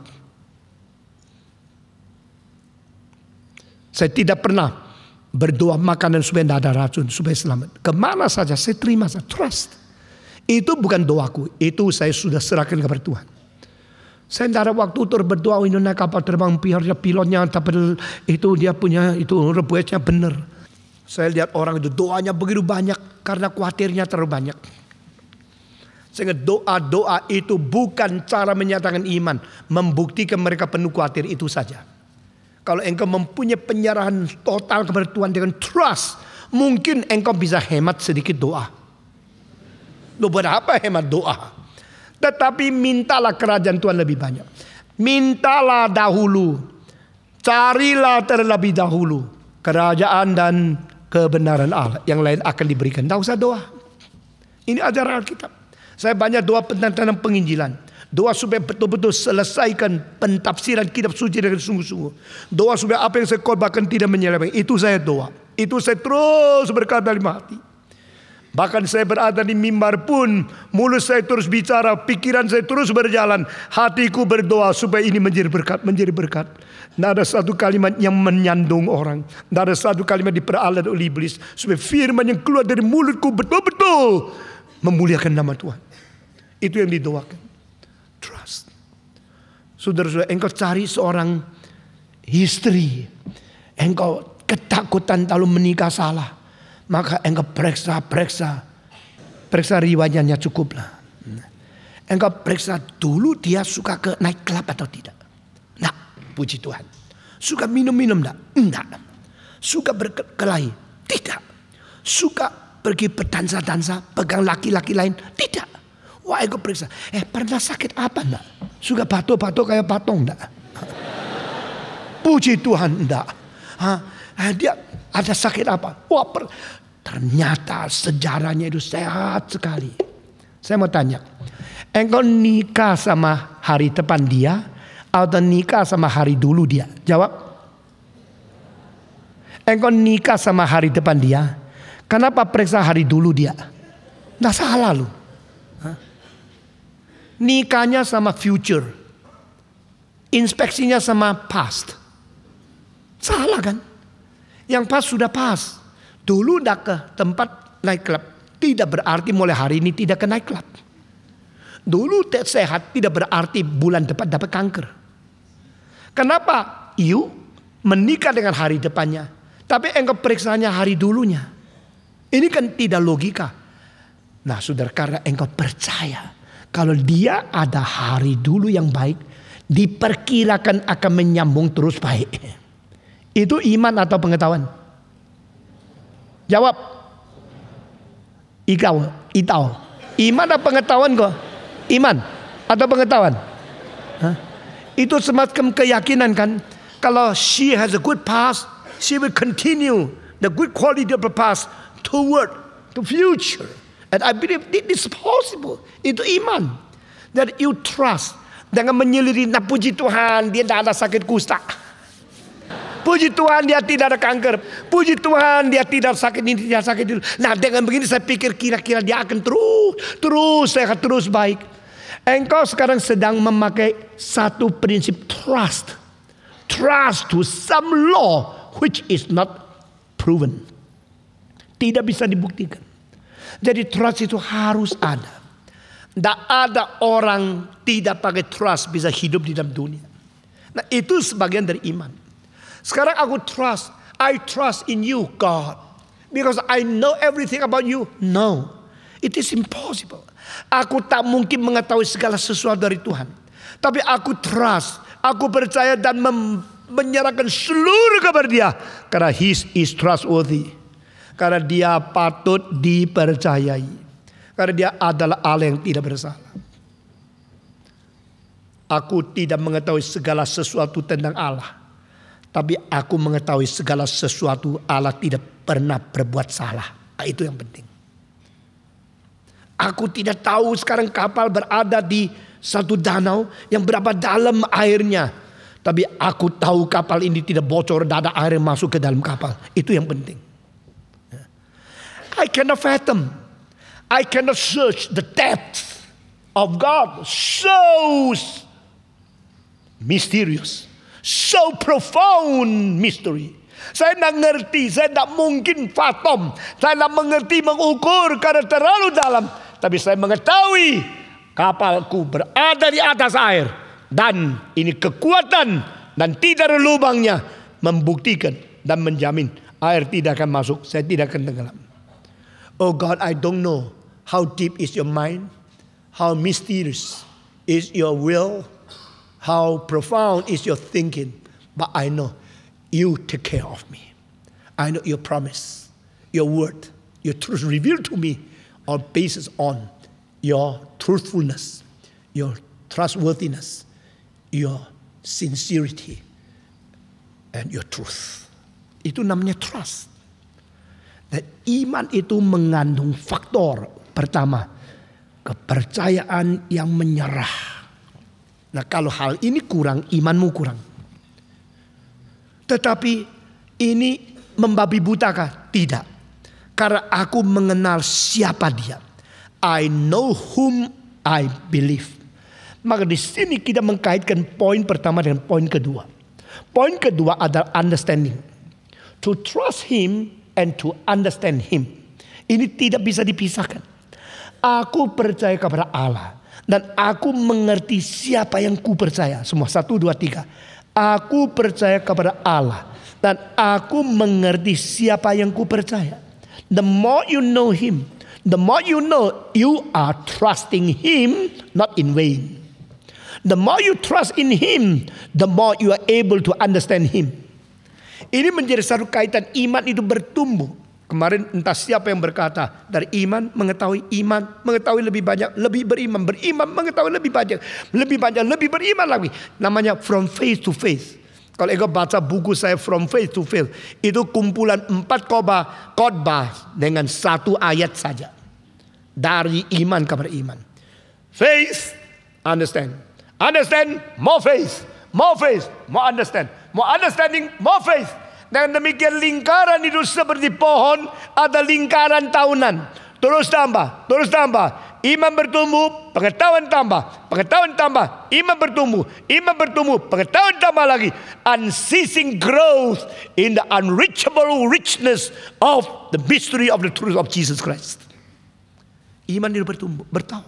Saya tidak pernah berdoa makanan supaya tidak ada racun, supaya selamat. Kemana saja saya terima, saya trust. Itu bukan doaku, itu saya sudah serahkan kepada Tuhan. Saya tidak ada waktu untuk berdoa naik kapal terbang pihaknya pilotnya tapi itu dia punya itu rebuetnya benar. Saya lihat orang itu doanya begitu banyak karena khawatirnya terlalu banyak. Sehingga doa-doa itu bukan cara menyatakan iman. Membuktikan mereka penuh khawatir itu saja. Kalau engkau mempunyai penyerahan total kepada Tuhan dengan trust. Mungkin engkau bisa hemat sedikit doa beberapa hemat doa. Tetapi mintalah kerajaan Tuhan lebih banyak. Mintalah dahulu. Carilah terlebih dahulu kerajaan dan kebenaran Allah. Yang lain akan diberikan. Tidak usah doa. Ini ajaran Alkitab. Saya banyak doa tentang penginjilan. Doa supaya betul-betul selesaikan pentafsiran kitab suci dengan sungguh-sungguh. Doa supaya apa yang saya korbankan tidak menyeleweng. Itu saya doa. Itu saya terus berkata dalam hati. Bahkan saya berada di mimbar pun, mulut saya terus bicara, pikiran saya terus berjalan, hatiku berdoa supaya ini menjadi berkat, menjadi berkat. Tidak ada satu kalimat yang menyandung orang. Tidak ada satu kalimat diperalat oleh iblis. Supaya firman yang keluar dari mulutku betul-betul memuliakan nama Tuhan. Itu yang didoakan. Trust. Saudara-saudara, engkau cari seorang istri. Engkau ketakutan kalau menikah salah. Maka engkau periksa, periksa. Periksa riwayatnya cukuplah. Engkau periksa dulu dia suka ke naik klub atau tidak. Nah, puji Tuhan. Suka minum-minum enggak? Enggak. Suka berkelahi? Tidak. Suka pergi berdansa-dansa, pegang laki-laki lain? Tidak. Wah, engkau periksa. Eh, pernah sakit apa enggak? Suka batuk-batuk kayak patung enggak? Puji Tuhan enggak. Hah? Eh, dia ada sakit apa? Wah, per, ternyata sejarahnya itu sehat sekali. Saya mau tanya, engkau nikah sama hari depan dia atau nikah sama hari dulu dia? Jawab. Engkau nikah sama hari depan dia, kenapa periksa hari dulu dia? Nah salah lu. Nikahnya sama future. Inspeksinya sama past. Salah kan? Yang pas sudah pas. Dulu udah ke tempat nightclub. Tidak berarti mulai hari ini tidak ke nightclub. Dulu tidak sehat tidak berarti bulan depan dapat kanker. Kenapa? You menikah dengan hari depannya. Tapi engkau periksanya hari dulunya. Ini kan tidak logika. Nah saudara karena engkau percaya. Kalau dia ada hari dulu yang baik. Diperkirakan akan menyambung terus baik. Itu iman atau pengetahuan? Jawab. Ikau, itau. Iman atau pengetahuan kok? Iman atau pengetahuan? Hah? Itu semacam keyakinan kan? Kalau she has a good past, she will continue the good quality of the past toward the future. And I believe this is possible. Itu iman. That you trust. Dengan menyeliri, nah puji Tuhan, dia tidak ada sakit kusta. Puji Tuhan dia tidak ada kanker. Puji Tuhan dia tidak sakit ini, tidak sakit itu. Nah dengan begini saya pikir kira-kira dia akan terus, terus sehat, terus baik. Engkau sekarang sedang memakai satu prinsip trust. Trust to some law which is not proven. Tidak bisa dibuktikan. Jadi trust itu harus ada. Tidak ada orang tidak pakai trust bisa hidup di dalam dunia. Nah itu sebagian dari iman. Sekarang aku trust. I trust in you, God. Because I know everything about you. No. It is impossible. Aku tak mungkin mengetahui segala sesuatu dari Tuhan. Tapi aku trust. Aku percaya dan menyerahkan seluruh kepada dia. Karena he is trustworthy. Karena dia patut dipercayai. Karena dia adalah Allah yang tidak bersalah. Aku tidak mengetahui segala sesuatu tentang Allah tapi aku mengetahui segala sesuatu Allah tidak pernah berbuat salah. Ah, itu yang penting. Aku tidak tahu sekarang kapal berada di satu danau yang berapa dalam airnya. Tapi aku tahu kapal ini tidak bocor ada air masuk ke dalam kapal. Itu yang penting. I cannot fathom. I cannot search the depth of God. So mysterious. So profound mystery. Saya tidak mengerti, saya tidak mungkin fathom Saya tidak mengerti mengukur karena terlalu dalam. Tapi saya mengetahui kapalku berada di atas air. Dan ini kekuatan dan tidak ada lubangnya membuktikan dan menjamin air tidak akan masuk, saya tidak akan tenggelam. Oh God, I don't know how deep is your mind, how mysterious is your will, how profound is your thinking, but I know you take care of me. I know your promise, your word, your truth revealed to me are based on your truthfulness, your trustworthiness, your sincerity, and your truth. Itu namanya trust. Dan iman itu mengandung faktor pertama, kepercayaan yang menyerah Nah kalau hal ini kurang, imanmu kurang. Tetapi ini membabi butakah? Tidak. Karena aku mengenal siapa dia. I know whom I believe. Maka di sini kita mengkaitkan poin pertama dengan poin kedua. Poin kedua adalah understanding. To trust him and to understand him. Ini tidak bisa dipisahkan. Aku percaya kepada Allah dan aku mengerti siapa yang ku percaya. Semua satu, dua, tiga. Aku percaya kepada Allah. Dan aku mengerti siapa yang ku percaya. The more you know him. The more you know you are trusting him not in vain. The more you trust in him. The more you are able to understand him. Ini menjadi satu kaitan iman itu bertumbuh Kemarin entah siapa yang berkata dari iman mengetahui iman, mengetahui lebih banyak, lebih beriman, beriman mengetahui lebih banyak, lebih banyak, lebih beriman lagi. Namanya from face to face Kalau Ego baca buku saya From face to face itu kumpulan empat khotbah, khotbah dengan satu ayat saja. Dari iman kepada iman. Faith, understand. Understand, more faith. More faith, more understand. More understanding, more faith. Dengan demikian lingkaran itu seperti pohon ada lingkaran tahunan. Terus tambah, terus tambah. Iman bertumbuh, pengetahuan tambah, pengetahuan tambah, iman bertumbuh, iman bertumbuh, pengetahuan tambah lagi. Unceasing growth in the unreachable richness of the mystery of the truth of Jesus Christ. Iman itu bertumbuh, bertahu.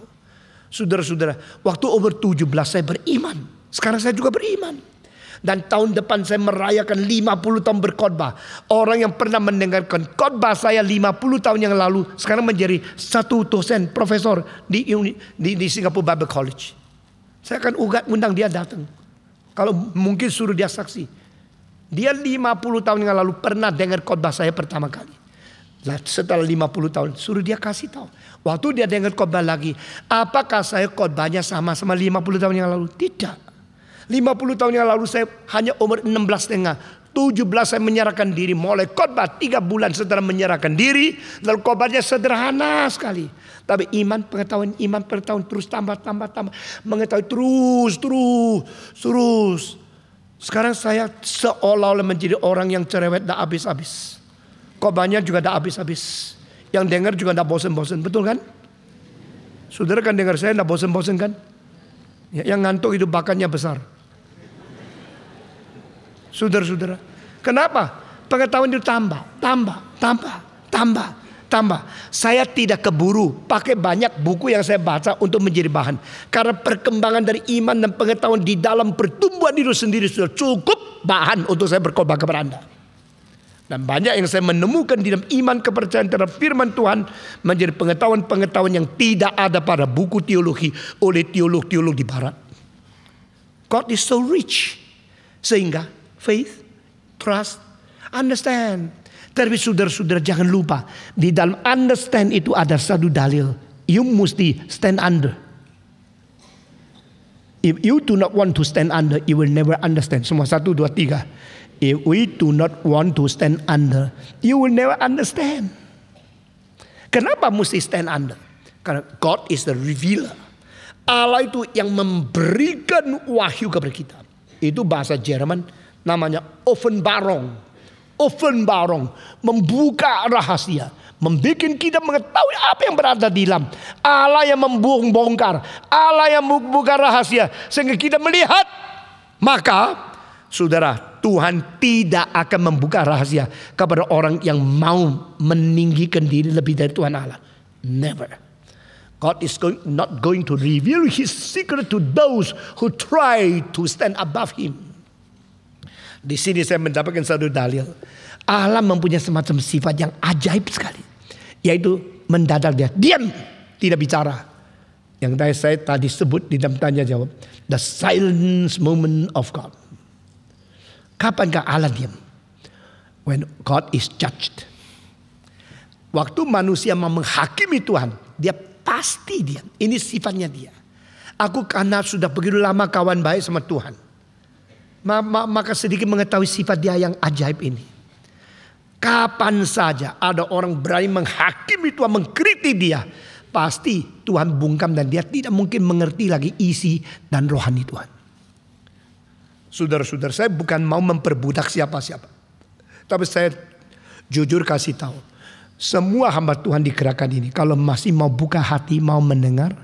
Saudara-saudara, waktu over 17 saya beriman. Sekarang saya juga beriman. Dan tahun depan saya merayakan 50 tahun berkhotbah. Orang yang pernah mendengarkan khotbah saya 50 tahun yang lalu sekarang menjadi satu dosen profesor di di, di Singapura Bible College. Saya akan ugat undang dia datang. Kalau mungkin suruh dia saksi. Dia 50 tahun yang lalu pernah dengar khotbah saya pertama kali. Setelah 50 tahun suruh dia kasih tahu. Waktu dia dengar khotbah lagi, apakah saya khotbahnya sama sama 50 tahun yang lalu? Tidak. 50 tahun yang lalu saya hanya umur 16 setengah. 17 saya menyerahkan diri mulai khotbah 3 bulan setelah menyerahkan diri lalu khotbahnya sederhana sekali tapi iman pengetahuan iman per tahun terus tambah tambah tambah mengetahui terus terus terus sekarang saya seolah-olah menjadi orang yang cerewet dah habis-habis khotbahnya juga dah habis-habis yang dengar juga dah bosen-bosen betul kan saudara kan dengar saya dah bosen-bosen kan ya, yang ngantuk itu bakannya besar Saudara-saudara, kenapa? Pengetahuan itu tambah, tambah, tambah, tambah, tambah. Saya tidak keburu pakai banyak buku yang saya baca untuk menjadi bahan. Karena perkembangan dari iman dan pengetahuan di dalam pertumbuhan diri sendiri sudah cukup bahan untuk saya berkobar kepada Anda. Dan banyak yang saya menemukan di dalam iman kepercayaan terhadap firman Tuhan menjadi pengetahuan-pengetahuan yang tidak ada pada buku teologi oleh teolog-teolog di barat. God is so rich sehingga faith, trust, understand. Tapi saudara-saudara jangan lupa di dalam understand itu ada satu dalil. You must stand under. If you do not want to stand under, you will never understand. Semua satu, dua, tiga. If we do not want to stand under, you will never understand. Kenapa mesti stand under? Karena God is the revealer. Allah itu yang memberikan wahyu kepada kita. Itu bahasa Jerman namanya oven barong, oven barong membuka rahasia, membuat kita mengetahui apa yang berada di dalam. Allah yang membongkar, Allah yang membuka rahasia sehingga kita melihat. Maka saudara, Tuhan tidak akan membuka rahasia kepada orang yang mau meninggikan diri lebih dari Tuhan Allah. Never. God is going, not going to reveal his secret to those who try to stand above him. Di sini saya mendapatkan satu dalil. Allah mempunyai semacam sifat yang ajaib sekali. Yaitu mendadak dia diam, tidak bicara. Yang tadi saya tadi sebut di dalam tanya jawab. The silence moment of God. Kapankah Allah diam? When God is judged. Waktu manusia mau menghakimi Tuhan, dia pasti diam. Ini sifatnya dia. Aku karena sudah begitu lama kawan baik sama Tuhan maka sedikit mengetahui sifat dia yang ajaib ini. Kapan saja ada orang berani menghakimi Tuhan, mengkritik dia, pasti Tuhan bungkam dan dia tidak mungkin mengerti lagi isi dan rohani Tuhan. Saudara-saudara, saya bukan mau memperbudak siapa-siapa. Tapi saya jujur kasih tahu, semua hamba Tuhan di gerakan ini kalau masih mau buka hati, mau mendengar,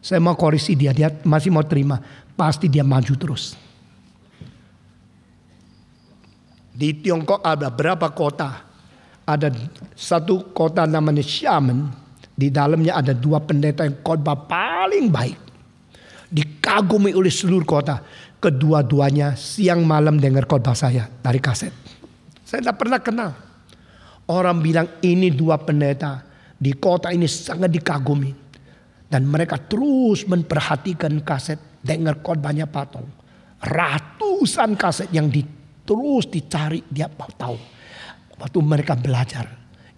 saya mau koreksi dia, dia masih mau terima, pasti dia maju terus. di Tiongkok ada berapa kota? Ada satu kota namanya Xiamen. Di dalamnya ada dua pendeta yang khotbah paling baik. Dikagumi oleh seluruh kota. Kedua-duanya siang malam dengar khotbah saya dari kaset. Saya tidak pernah kenal. Orang bilang ini dua pendeta di kota ini sangat dikagumi. Dan mereka terus memperhatikan kaset, dengar khotbahnya patung. Ratusan kaset yang di Terus dicari dia tahu. Waktu mereka belajar.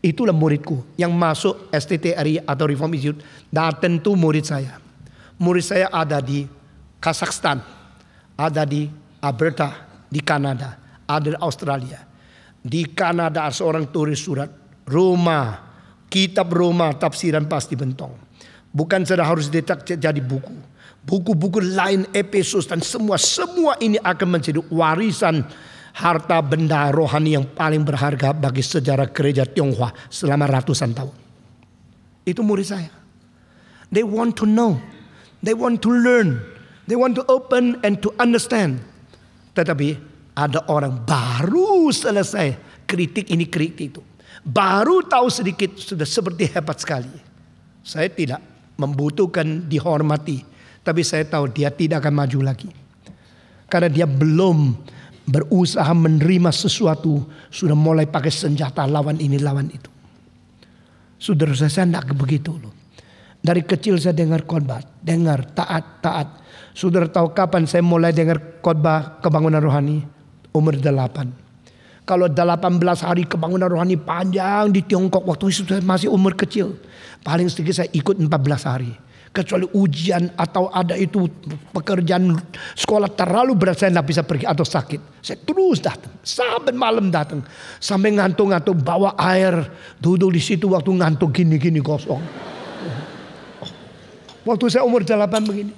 Itulah muridku yang masuk STTRI atau Reform Institute. Dan tentu murid saya. Murid saya ada di Kazakhstan. Ada di Alberta, di Kanada. Ada di Australia. Di Kanada seorang turis surat. Roma Kitab Roma tafsiran pasti bentong. Bukan sudah harus dicetak jadi buku buku-buku lain, episode dan semua semua ini akan menjadi warisan harta benda rohani yang paling berharga bagi sejarah gereja Tionghoa selama ratusan tahun. Itu murid saya. They want to know. They want to learn. They want to open and to understand. Tetapi ada orang baru selesai kritik ini kritik itu. Baru tahu sedikit sudah seperti hebat sekali. Saya tidak membutuhkan dihormati. Tapi saya tahu dia tidak akan maju lagi. Karena dia belum berusaha menerima sesuatu sudah mulai pakai senjata lawan ini lawan itu. Saudara saya, saya tidak begitu loh. Dari kecil saya dengar khotbah, dengar taat, taat. Saudara tahu kapan saya mulai dengar khotbah kebangunan rohani? Umur delapan. Kalau delapan belas hari kebangunan rohani panjang di Tiongkok waktu itu saya masih umur kecil. Paling sedikit saya ikut empat belas hari kecuali ujian atau ada itu pekerjaan sekolah terlalu berat saya tidak bisa pergi atau sakit. Saya terus datang, sampai malam datang. Sampai ngantuk atau bawa air, duduk di situ waktu ngantuk gini-gini kosong. Oh. Waktu saya umur delapan begini.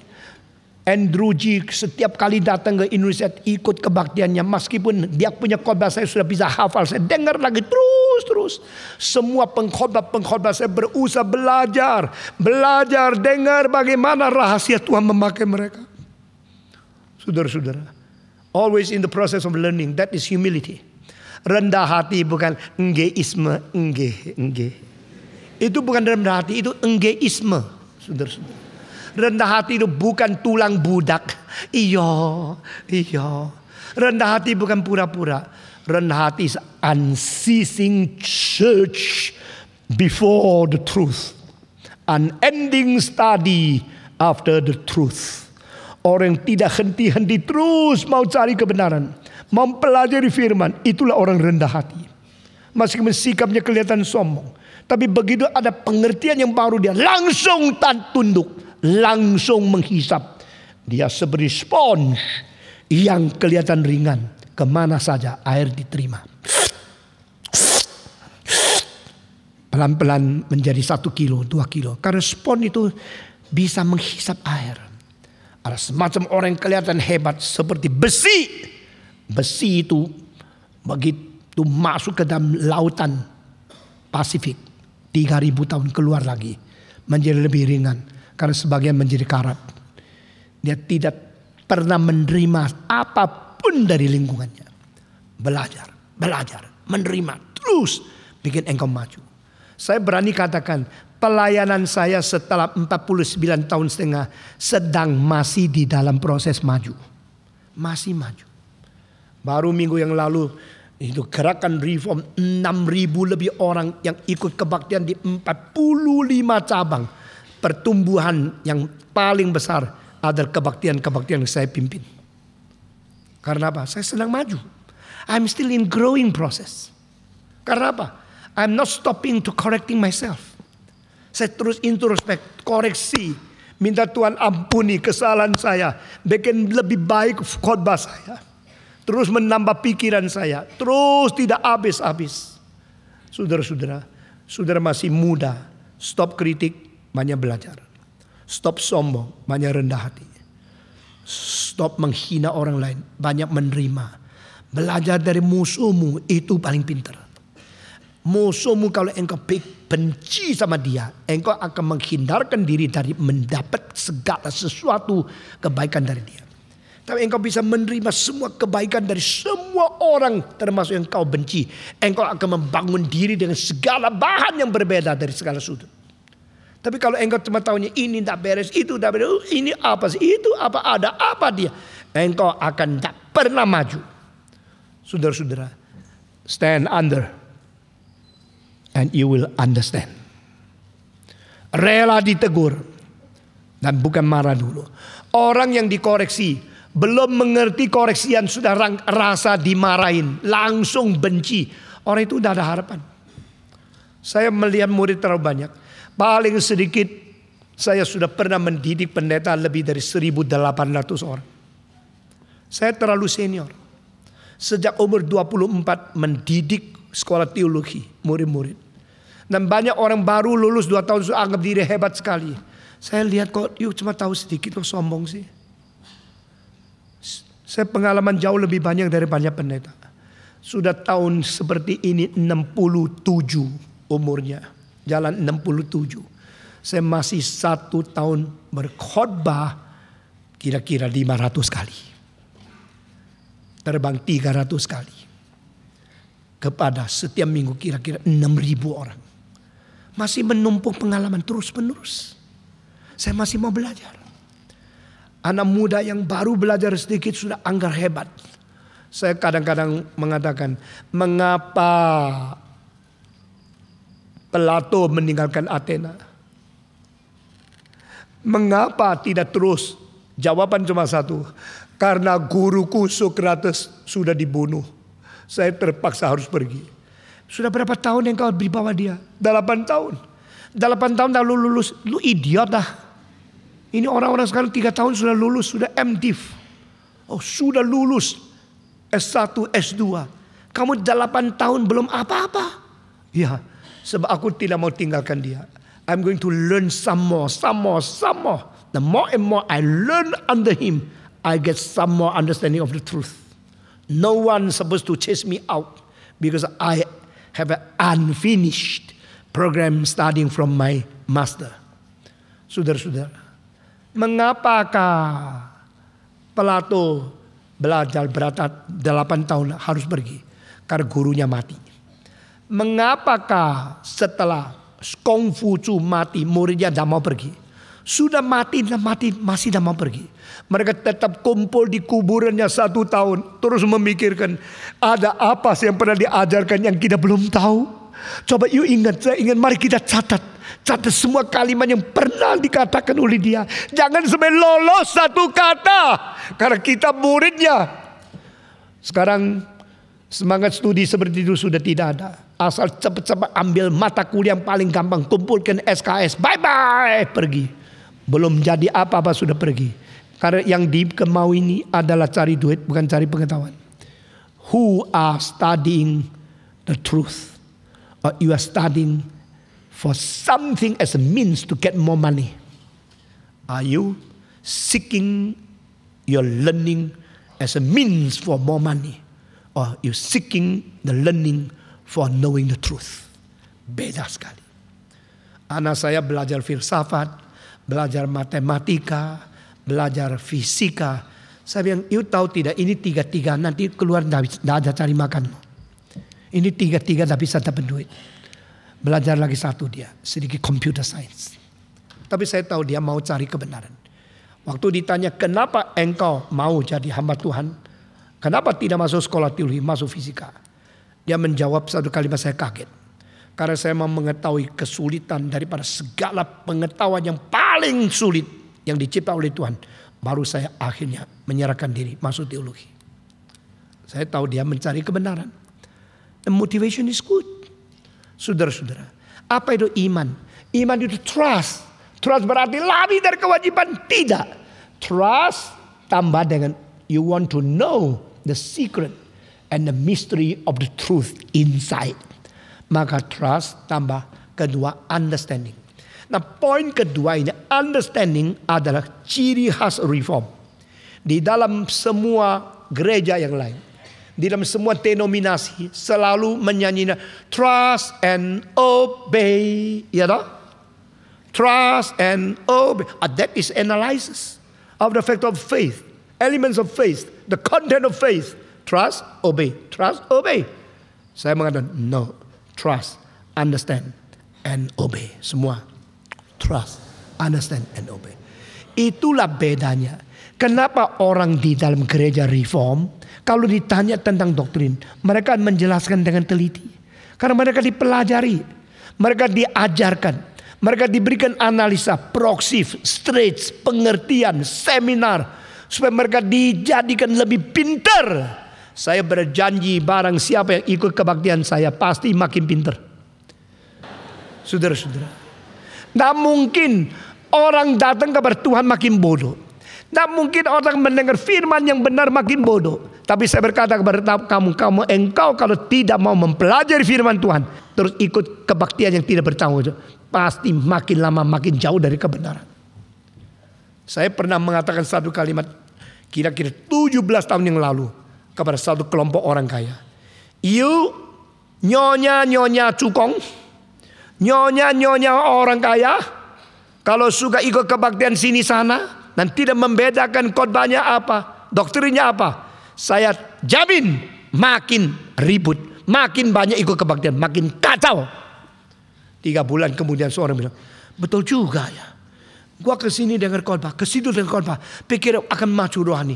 Andrew G setiap kali datang ke Indonesia ikut kebaktiannya meskipun dia punya khotbah saya sudah bisa hafal saya dengar lagi terus terus semua pengkhotbah-pengkhotbah saya berusaha belajar belajar dengar bagaimana rahasia Tuhan memakai mereka saudara-saudara always in the process of learning that is humility rendah hati bukan enggeisme engge engge itu bukan rendah hati itu enggeisme saudara-saudara Rendah hati itu bukan tulang budak. Iya, iya. Rendah hati bukan pura-pura. Rendah hati is unceasing church before the truth. Unending study after the truth. Orang yang tidak henti-henti terus mau cari kebenaran. Mempelajari firman. Itulah orang rendah hati. Meskipun sikapnya kelihatan sombong. Tapi begitu ada pengertian yang baru dia langsung tunduk langsung menghisap. Dia seberi spons yang kelihatan ringan. Kemana saja air diterima. Pelan-pelan menjadi satu kilo, dua kilo. Karena spons itu bisa menghisap air. Ada semacam orang yang kelihatan hebat seperti besi. Besi itu begitu masuk ke dalam lautan Pasifik. 3000 tahun keluar lagi menjadi lebih ringan. Karena sebagian menjadi karat. Dia tidak pernah menerima apapun dari lingkungannya. Belajar, belajar, menerima terus bikin engkau maju. Saya berani katakan pelayanan saya setelah 49 tahun setengah sedang masih di dalam proses maju. Masih maju. Baru minggu yang lalu itu gerakan reform 6000 lebih orang yang ikut kebaktian di 45 cabang pertumbuhan yang paling besar adalah kebaktian-kebaktian yang saya pimpin. Karena apa? Saya sedang maju. I'm still in growing process. Karena apa? I'm not stopping to correcting myself. Saya terus introspek, koreksi, minta Tuhan ampuni kesalahan saya, bikin lebih baik khotbah saya. Terus menambah pikiran saya, terus tidak habis-habis. Saudara-saudara, saudara masih muda, stop kritik, banyak belajar. Stop sombong, banyak rendah hati. Stop menghina orang lain, banyak menerima. Belajar dari musuhmu itu paling pintar. Musuhmu kalau engkau benci sama dia, engkau akan menghindarkan diri dari mendapat segala sesuatu kebaikan dari dia. Tapi engkau bisa menerima semua kebaikan dari semua orang termasuk yang kau benci. Engkau akan membangun diri dengan segala bahan yang berbeda dari segala sudut. Tapi kalau engkau cuma tahunya ini tidak beres, itu tidak beres, oh, ini apa sih, itu apa, ada apa dia. Engkau akan tidak pernah maju. Saudara-saudara, stand under and you will understand. Rela ditegur dan bukan marah dulu. Orang yang dikoreksi belum mengerti koreksian sudah rasa dimarahin, langsung benci. Orang itu tidak ada harapan. Saya melihat murid terlalu banyak Paling sedikit saya sudah pernah mendidik pendeta lebih dari 1800 orang. Saya terlalu senior. Sejak umur 24 mendidik sekolah teologi murid-murid. Dan banyak orang baru lulus 2 tahun sudah anggap diri hebat sekali. Saya lihat kok yuk cuma tahu sedikit kok sombong sih. Saya pengalaman jauh lebih banyak dari banyak pendeta. Sudah tahun seperti ini 67 umurnya. Jalan 67. Saya masih satu tahun berkhotbah kira-kira 500 kali. Terbang 300 kali. Kepada setiap minggu kira-kira 6.000 orang. Masih menumpuk pengalaman terus-menerus. Saya masih mau belajar. Anak muda yang baru belajar sedikit sudah anggar hebat. Saya kadang-kadang mengatakan, mengapa Pelato meninggalkan Athena. Mengapa tidak terus? Jawaban cuma satu. Karena guruku Sokrates sudah dibunuh. Saya terpaksa harus pergi. Sudah berapa tahun yang kau beri bawa dia? Delapan tahun. Delapan tahun dah lulus. Lu idiot dah. Ini orang-orang sekarang tiga tahun sudah lulus. Sudah MDiv. Oh sudah lulus. S1, S2. Kamu delapan tahun belum apa-apa. Iya. -apa. Sebab aku tidak mau tinggalkan dia. I'm going to learn some more, some more, some more. The more and more I learn under him, I get some more understanding of the truth. No one supposed to chase me out because I have an unfinished program starting from my master. Saudara-saudara, mengapakah Plato belajar berat 8 tahun harus pergi? Karena gurunya mati mengapakah setelah Kong Fu Chu mati muridnya tidak mau pergi? Sudah mati dan mati masih tidak mau pergi. Mereka tetap kumpul di kuburannya satu tahun. Terus memikirkan ada apa sih yang pernah diajarkan yang kita belum tahu. Coba yuk ingat, saya ingat mari kita catat. Catat semua kalimat yang pernah dikatakan oleh dia. Jangan sampai lolos satu kata. Karena kita muridnya. Sekarang Semangat studi seperti itu sudah tidak ada. Asal cepat-cepat ambil mata kuliah yang paling gampang. Kumpulkan SKS. Bye-bye. Pergi. Belum jadi apa-apa sudah pergi. Karena yang dikemau ini adalah cari duit. Bukan cari pengetahuan. Who are studying the truth. Or you are studying for something as a means to get more money. Are you seeking your learning as a means for more money? or you seeking the learning for knowing the truth. Beda sekali. Anak saya belajar filsafat, belajar matematika, belajar fisika. Saya bilang, you tahu tidak ini tiga-tiga nanti keluar tidak ada cari makan. Ini tiga-tiga tapi bisa dapat duit. Belajar lagi satu dia, sedikit computer science. Tapi saya tahu dia mau cari kebenaran. Waktu ditanya, kenapa engkau mau jadi hamba Tuhan? Kenapa tidak masuk sekolah teologi, masuk fisika? Dia menjawab satu kalimat saya kaget. Karena saya mau mengetahui kesulitan daripada segala pengetahuan yang paling sulit yang dicipta oleh Tuhan. Baru saya akhirnya menyerahkan diri masuk teologi. Saya tahu dia mencari kebenaran. The motivation is good. Saudara-saudara, apa itu iman? Iman itu trust. Trust berarti lari dari kewajiban. Tidak. Trust tambah dengan you want to know the secret and the mystery of the truth inside. Maka trust tambah kedua understanding. Nah poin kedua ini understanding adalah ciri khas reform. Di dalam semua gereja yang lain. Di dalam semua denominasi selalu menyanyi trust and obey. Ya you know? Trust and obey. Uh, that is analysis of the fact of faith. Elements of faith the content of faith. Trust, obey. Trust, obey. Saya mengatakan, no. Trust, understand, and obey. Semua. Trust, understand, and obey. Itulah bedanya. Kenapa orang di dalam gereja reform, kalau ditanya tentang doktrin, mereka menjelaskan dengan teliti. Karena mereka dipelajari, mereka diajarkan, mereka diberikan analisa, proksif, stretch, pengertian, seminar, supaya mereka dijadikan lebih pintar. Saya berjanji barang siapa yang ikut kebaktian saya pasti makin pintar. Saudara-saudara. Tidak mungkin orang datang kepada Tuhan makin bodoh. Tidak mungkin orang mendengar firman yang benar makin bodoh. Tapi saya berkata kepada kamu, kamu engkau kalau tidak mau mempelajari firman Tuhan, terus ikut kebaktian yang tidak bertanggung jawab, pasti makin lama makin jauh dari kebenaran. Saya pernah mengatakan satu kalimat kira-kira 17 tahun yang lalu kepada satu kelompok orang kaya. You nyonya-nyonya cukong, nyonya-nyonya orang kaya, kalau suka ikut kebaktian sini sana dan tidak membedakan khotbahnya apa, doktrinya apa, saya jamin makin ribut, makin banyak ikut kebaktian, makin kacau. Tiga bulan kemudian seorang bilang, betul juga ya. Gua kesini dengar khotbah, kesitu dengar khotbah, pikir akan maju rohani.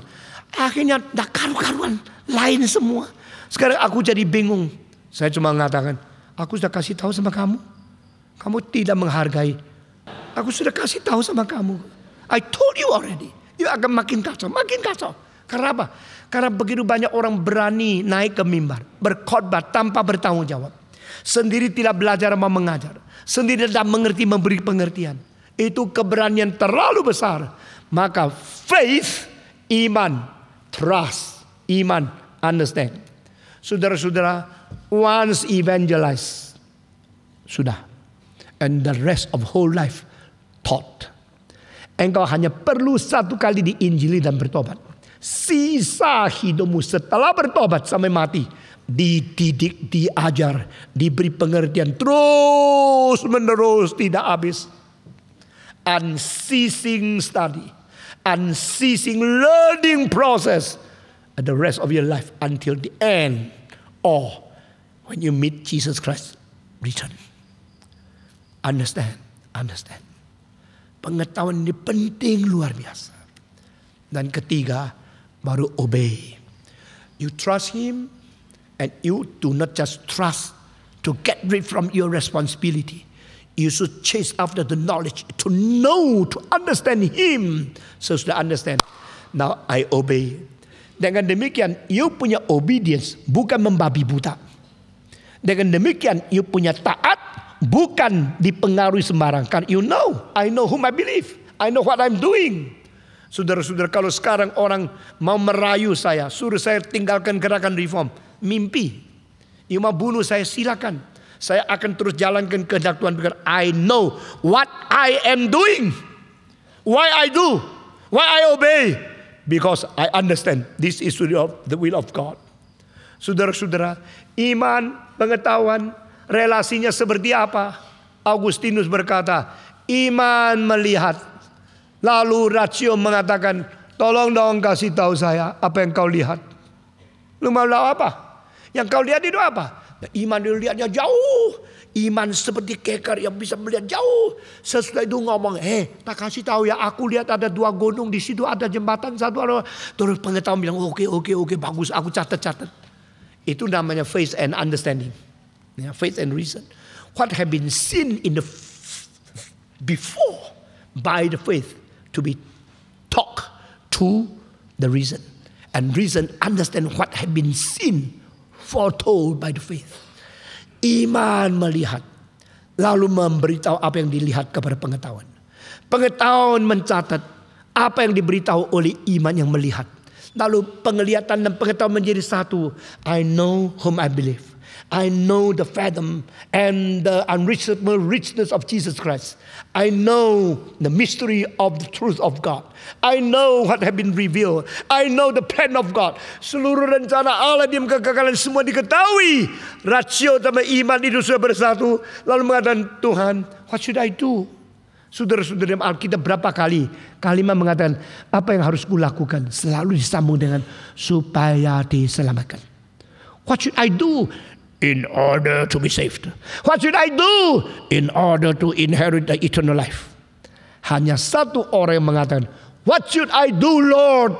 Akhirnya dah karu-karuan, lain semua. Sekarang aku jadi bingung. Saya cuma mengatakan, aku sudah kasih tahu sama kamu. Kamu tidak menghargai. Aku sudah kasih tahu sama kamu. I told you already. You akan makin kacau, makin kacau. Karena apa? Karena begitu banyak orang berani naik ke mimbar, berkhotbah tanpa bertanggung jawab. Sendiri tidak belajar sama mengajar. Sendiri tidak mengerti memberi pengertian. Itu keberanian terlalu besar. Maka faith, iman, trust, iman, understand. Saudara-saudara, once evangelize, sudah. And the rest of whole life, taught. Engkau hanya perlu satu kali diinjili dan bertobat. Sisa hidupmu setelah bertobat sampai mati. Dididik, diajar, diberi pengertian terus menerus tidak habis. unceasing study, unceasing learning process the rest of your life until the end or when you meet Jesus Christ return. Understand, understand. Pengetahuan ini penting luar biasa. Dan ketiga, baru obey. You trust Him and you do not just trust to get rid from your responsibility. You should chase after the knowledge to know, to understand Him. So sudah understand. Now I obey. Dengan demikian, you punya obedience bukan membabi buta. Dengan demikian, you punya taat bukan dipengaruhi sembarangan. You know, I know whom I believe. I know what I'm doing. Saudara-saudara, kalau sekarang orang mau merayu saya, suruh saya tinggalkan gerakan reform, mimpi. You mau bunuh saya, silakan. Saya akan terus jalankan kehendak Tuhan I know what I am doing. Why I do? Why I obey? Because I understand this is the will of God. Saudara-saudara, iman, pengetahuan, relasinya seperti apa? Agustinus berkata, iman melihat. Lalu Ratio mengatakan, tolong dong kasih tahu saya apa yang kau lihat. Lu mau apa? Yang kau lihat itu apa? Nah, iman dilihatnya jauh. Iman seperti keker yang bisa melihat jauh. Sesudah itu ngomong, eh tak kasih tahu ya aku lihat ada dua gunung di situ ada jembatan satu ada. Terus pengetahuan bilang oke oke oke bagus aku catat catat. Itu namanya faith and understanding. Ya, faith and reason. What have been seen in the before by the faith to be talk to the reason. And reason understand what have been seen foretold by the faith. Iman melihat, lalu memberitahu apa yang dilihat kepada pengetahuan. Pengetahuan mencatat apa yang diberitahu oleh iman yang melihat. Lalu penglihatan dan pengetahuan menjadi satu. I know whom I believe. I know the fathom and the unreachable richness of Jesus Christ. I know the mystery of the truth of God. I know what have been revealed. I know the plan of God. Seluruh rencana Allah di kekekalan semua diketahui. Rasio sama iman itu sudah bersatu. Lalu mengatakan, Tuhan, what should I do? Saudara-saudara dalam Alkitab berapa kali kalimat mengatakan apa yang harus kulakukan selalu disambung dengan supaya diselamatkan. What should I do? in order to be saved. What should I do in order to inherit the eternal life? Hanya satu orang yang mengatakan, What should I do, Lord?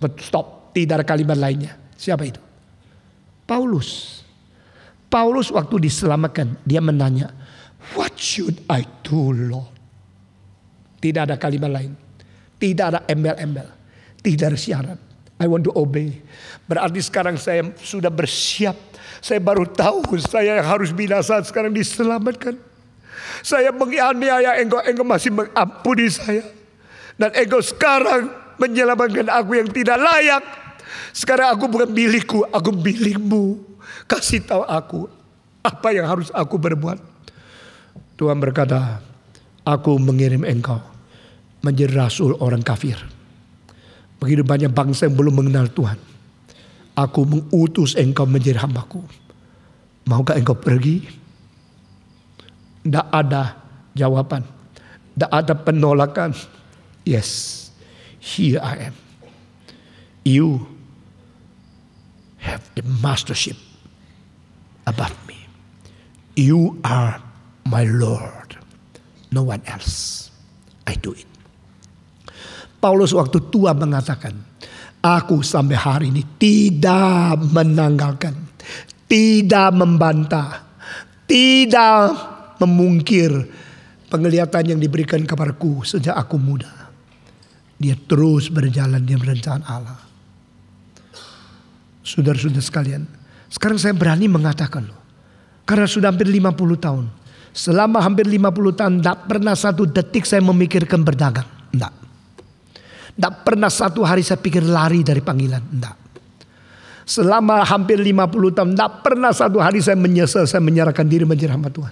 But stop. Tidak ada kalimat lainnya. Siapa itu? Paulus. Paulus waktu diselamatkan, dia menanya, What should I do, Lord? Tidak ada kalimat lain. Tidak ada embel-embel. Tidak ada syarat. I want to obey. Berarti sekarang saya sudah bersiap saya baru tahu saya yang harus binasa sekarang diselamatkan. Saya menganiaya engkau, engkau masih mengampuni saya. Dan engkau sekarang menyelamatkan aku yang tidak layak. Sekarang aku bukan milikku, aku milikmu. Kasih tahu aku apa yang harus aku berbuat. Tuhan berkata, aku mengirim engkau menjadi rasul orang kafir. Begitu banyak bangsa yang belum mengenal Tuhan. Aku mengutus engkau menjadi hambaku. Maukah engkau pergi? Tidak ada jawaban. Tidak ada penolakan. Yes, here I am. You have the mastership above me. You are my Lord. No one else. I do it. Paulus waktu tua mengatakan, aku sampai hari ini tidak menanggalkan, tidak membantah, tidak memungkir penglihatan yang diberikan kepadaku sejak aku muda. Dia terus berjalan di rencana Allah. Saudara-saudara sekalian, sekarang saya berani mengatakan loh. Karena sudah hampir 50 tahun. Selama hampir 50 tahun tidak pernah satu detik saya memikirkan berdagang. Tidak. Tidak pernah satu hari saya pikir lari dari panggilan. Tidak. Selama hampir 50 tahun, tidak pernah satu hari saya menyesal, saya menyerahkan diri menjadi hamba Tuhan.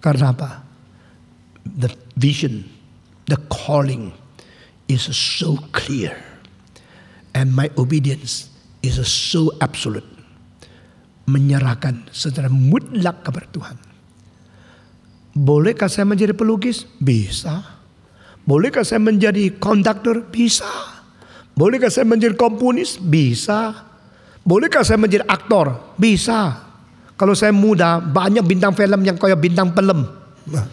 Karena apa? The vision, the calling is so clear. And my obedience is so absolute. Menyerahkan secara mutlak kepada Tuhan. Bolehkah saya menjadi pelukis? Bisa. Bolehkah saya menjadi konduktor? Bisa. Bolehkah saya menjadi komponis? Bisa. Bolehkah saya menjadi aktor? Bisa. Kalau saya muda, banyak bintang film yang kayak bintang pelem. Nah.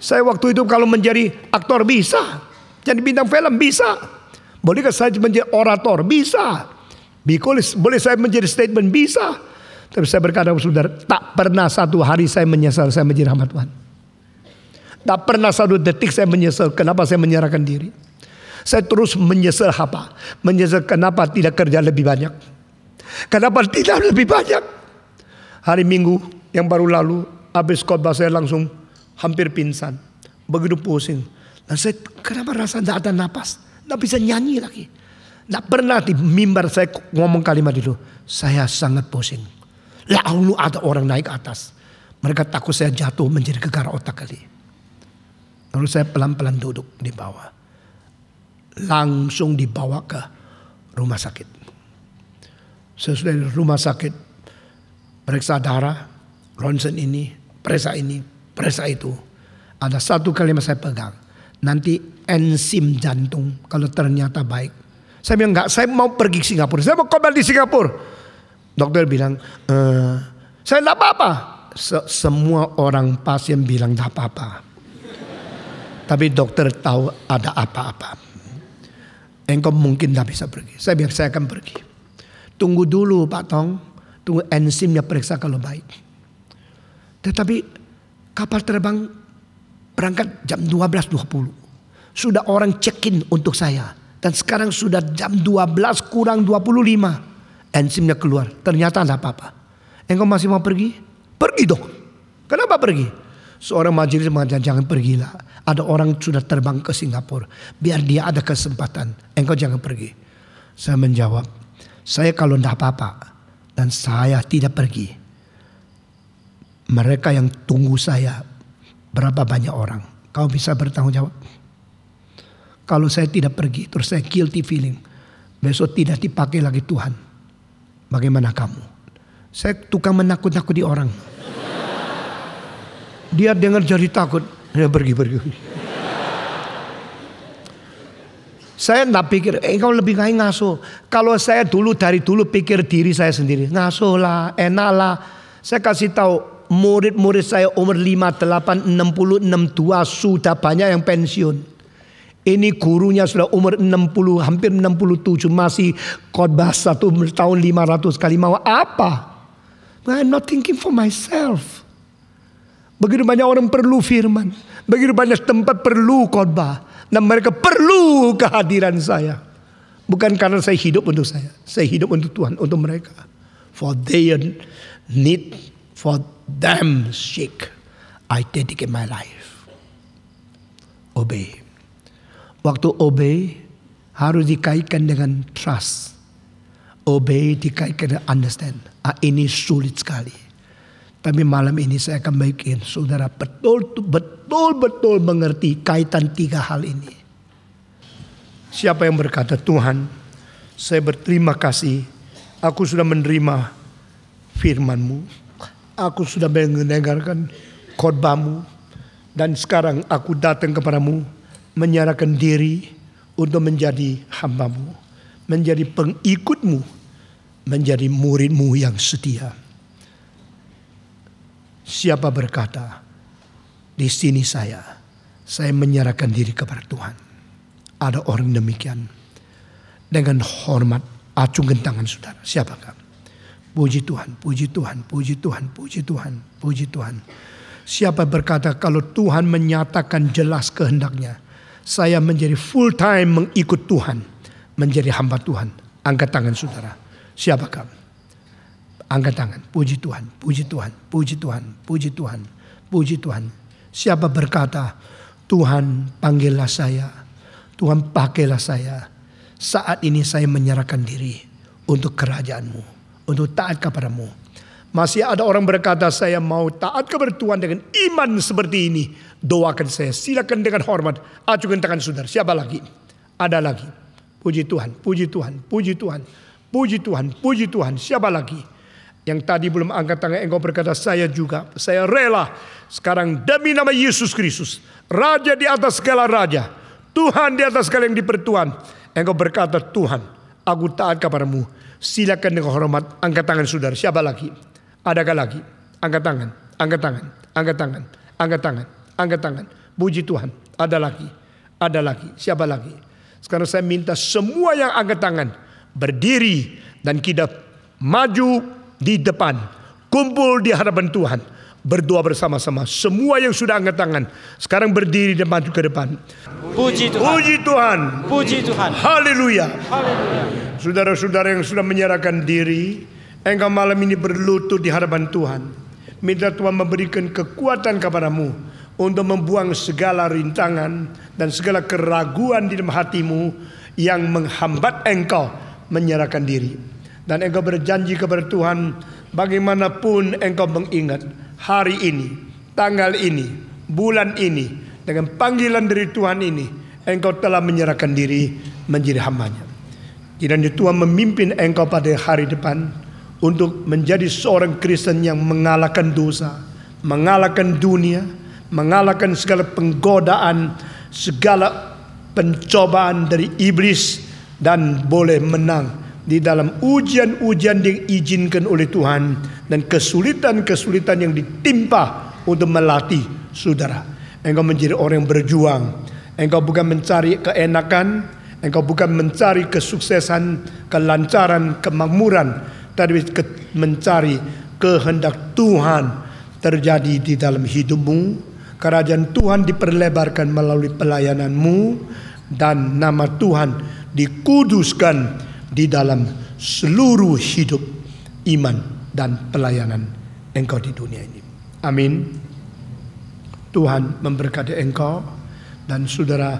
saya waktu itu kalau menjadi aktor bisa. Jadi bintang film bisa. Bolehkah saya menjadi orator? Bisa. Bikulis, boleh saya menjadi statement? Bisa. Tapi saya berkata saudara, tak pernah satu hari saya menyesal saya menjadi hamba Tuhan. Tak pernah satu detik saya menyesal kenapa saya menyerahkan diri. Saya terus menyesal apa? Menyesal kenapa tidak kerja lebih banyak. Kenapa tidak lebih banyak? Hari Minggu yang baru lalu, habis khotbah saya langsung hampir pingsan. Begitu pusing. Dan saya kenapa rasa tidak ada napas. Tidak bisa nyanyi lagi. Tidak pernah di mimbar saya ngomong kalimat itu. Saya sangat pusing. Lalu ada orang naik atas. Mereka takut saya jatuh menjadi gegar otak kali. Lalu saya pelan-pelan duduk di bawah. Langsung dibawa ke rumah sakit. Sesudah rumah sakit, periksa darah, ronsen ini, periksa ini, periksa itu. Ada satu kalimat saya pegang. Nanti enzim jantung kalau ternyata baik. Saya bilang enggak, saya mau pergi ke Singapura. Saya mau kembali di Singapura. Dokter bilang, e, saya enggak apa-apa. Semua orang pasien bilang enggak apa-apa. Tapi dokter tahu ada apa-apa. Engkau mungkin tidak bisa pergi. Saya biar saya akan pergi. Tunggu dulu Pak Tong. Tunggu enzimnya periksa kalau baik. Tetapi kapal terbang berangkat jam 12.20. Sudah orang check-in untuk saya. Dan sekarang sudah jam 12 kurang 25. Enzimnya keluar. Ternyata tidak apa-apa. Engkau masih mau pergi? Pergi dong. Kenapa pergi? Seorang majelis mengatakan jangan pergilah. Ada orang sudah terbang ke Singapura. Biar dia ada kesempatan. Engkau jangan pergi. Saya menjawab, saya kalau tidak apa-apa dan saya tidak pergi. Mereka yang tunggu saya berapa banyak orang. Kau bisa bertanggung jawab. Kalau saya tidak pergi terus saya guilty feeling. Besok tidak dipakai lagi Tuhan. Bagaimana kamu? Saya tukang menakut-nakuti orang. Dia dengar jadi takut. Dia ya, pergi pergi. saya tidak pikir, eh, kau lebih kaya ngaso. Kalau saya dulu dari dulu pikir diri saya sendiri, ngaso lah, enak lah. Saya kasih tahu murid-murid saya umur puluh 60, 62 sudah banyak yang pensiun. Ini gurunya sudah umur 60, hampir 67 masih khotbah satu tahun 500 kali mau apa? I'm not thinking for myself. Begitu banyak orang perlu firman. Begitu banyak tempat perlu khotbah. Dan mereka perlu kehadiran saya. Bukan karena saya hidup untuk saya. Saya hidup untuk Tuhan, untuk mereka. For their need, for them sake, I dedicate my life. Obey. Waktu obey harus dikaitkan dengan trust. Obey dikaitkan dengan understand. Ah, ini sulit sekali tapi malam ini saya akan bikin saudara betul betul betul mengerti kaitan tiga hal ini. Siapa yang berkata Tuhan, saya berterima kasih, aku sudah menerima firmanmu, aku sudah mendengarkan khotbahmu, dan sekarang aku datang kepadamu menyerahkan diri untuk menjadi hambamu, menjadi pengikutmu, menjadi muridmu yang setia. Siapa berkata, di sini saya, saya menyerahkan diri kepada Tuhan. Ada orang demikian. Dengan hormat, acungkan tangan saudara. Siapakah? Puji Tuhan, puji Tuhan, puji Tuhan, puji Tuhan, puji Tuhan. Siapa berkata kalau Tuhan menyatakan jelas kehendaknya, saya menjadi full time mengikut Tuhan, menjadi hamba Tuhan. Angkat tangan saudara. Siapakah? Angkat tangan. Puji Tuhan, puji Tuhan, puji Tuhan, puji Tuhan, puji Tuhan. Siapa berkata, Tuhan panggillah saya, Tuhan pakailah saya. Saat ini saya menyerahkan diri untuk kerajaanmu, untuk taat kepadamu. Masih ada orang berkata saya mau taat kepada Tuhan dengan iman seperti ini. Doakan saya, silakan dengan hormat. acungkan tangan saudara, siapa lagi? Ada lagi. Puji Tuhan, puji Tuhan, puji Tuhan, puji Tuhan, puji Tuhan, siapa lagi? Yang tadi belum angkat tangan engkau berkata saya juga. Saya rela sekarang demi nama Yesus Kristus. Raja di atas segala raja. Tuhan di atas segala yang dipertuan. Engkau berkata Tuhan aku taat kepadamu. Silakan dengan hormat angkat tangan saudara. Siapa lagi? Adakah lagi? Angkat tangan. Angkat tangan. Angkat tangan. Angkat tangan. Angkat tangan. Puji Tuhan. Ada lagi. Ada lagi. Siapa lagi? Sekarang saya minta semua yang angkat tangan berdiri dan kita maju di depan, kumpul di hadapan Tuhan, berdoa bersama-sama. Semua yang sudah angkat tangan, sekarang berdiri di depan ke depan. Puji Tuhan. Puji Tuhan. Puji Tuhan. Haleluya. Haleluya. Saudara-saudara yang sudah menyerahkan diri, engkau malam ini berlutut di hadapan Tuhan. Minta Tuhan memberikan kekuatan kepadamu untuk membuang segala rintangan dan segala keraguan di dalam hatimu yang menghambat engkau menyerahkan diri. Dan engkau berjanji kepada Tuhan bagaimanapun engkau mengingat hari ini, tanggal ini, bulan ini, dengan panggilan dari Tuhan ini, engkau telah menyerahkan diri menjadi hambanya. Kiranya Tuhan memimpin engkau pada hari depan untuk menjadi seorang Kristen yang mengalahkan dosa, mengalahkan dunia, mengalahkan segala penggodaan, segala pencobaan dari iblis dan boleh menang di dalam ujian-ujian yang diizinkan oleh Tuhan dan kesulitan-kesulitan yang ditimpa untuk melatih saudara. Engkau menjadi orang yang berjuang. Engkau bukan mencari keenakan, engkau bukan mencari kesuksesan, kelancaran, kemakmuran, tapi mencari kehendak Tuhan terjadi di dalam hidupmu. Kerajaan Tuhan diperlebarkan melalui pelayananmu dan nama Tuhan dikuduskan di dalam seluruh hidup iman dan pelayanan engkau di dunia ini. Amin. Tuhan memberkati engkau dan saudara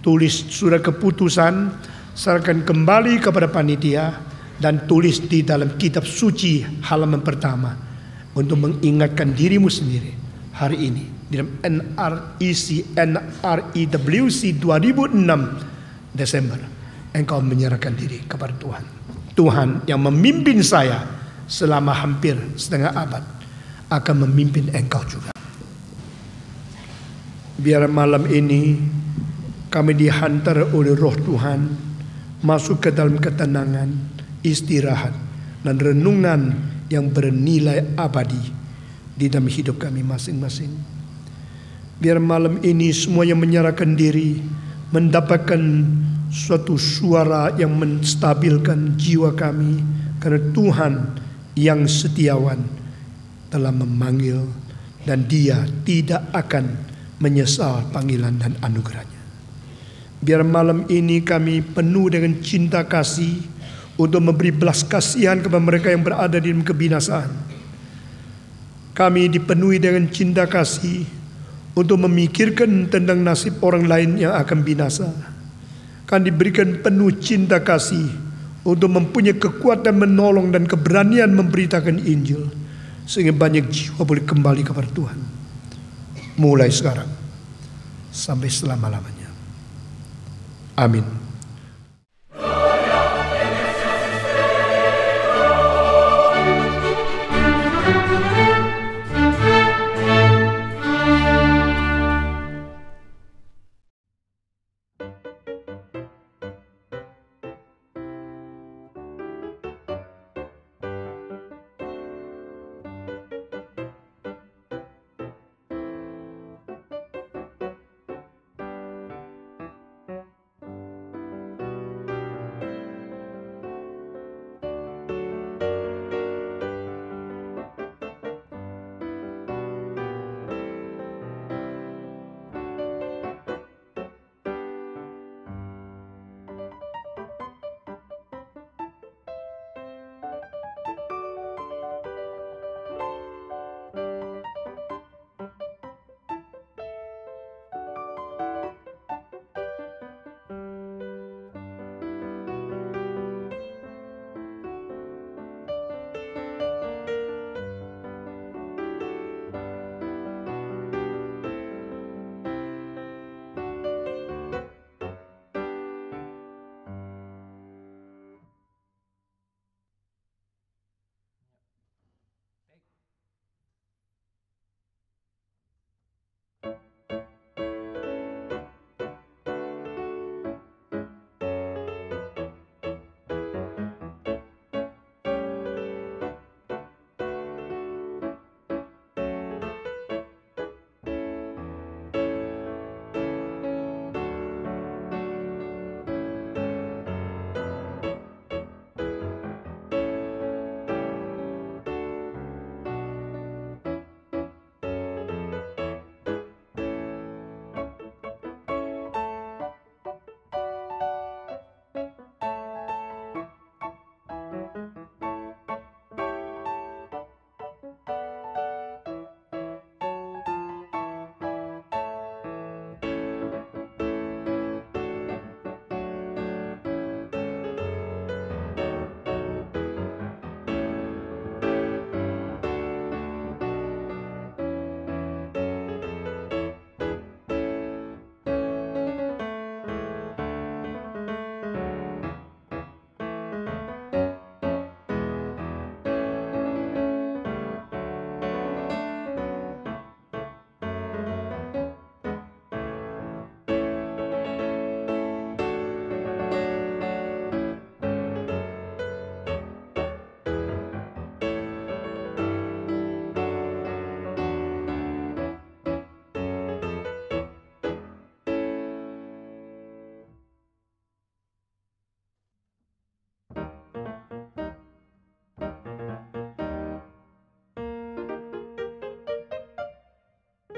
tulis surat keputusan serahkan kembali kepada panitia dan tulis di dalam kitab suci halaman pertama untuk mengingatkan dirimu sendiri hari ini di dalam NREC NREWC 2006 Desember engkau menyerahkan diri kepada Tuhan. Tuhan yang memimpin saya selama hampir setengah abad akan memimpin engkau juga. Biar malam ini kami dihantar oleh roh Tuhan masuk ke dalam ketenangan, istirahat, dan renungan yang bernilai abadi di dalam hidup kami masing-masing. Biar malam ini semuanya menyerahkan diri, mendapatkan suatu suara yang menstabilkan jiwa kami karena Tuhan yang setiawan telah memanggil dan dia tidak akan menyesal panggilan dan anugerahnya. Biar malam ini kami penuh dengan cinta kasih untuk memberi belas kasihan kepada mereka yang berada di dalam kebinasaan. Kami dipenuhi dengan cinta kasih untuk memikirkan tentang nasib orang lain yang akan binasa akan diberikan penuh cinta kasih untuk mempunyai kekuatan menolong dan keberanian memberitakan Injil sehingga banyak jiwa boleh kembali kepada Tuhan mulai sekarang sampai selama-lamanya amin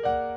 thank you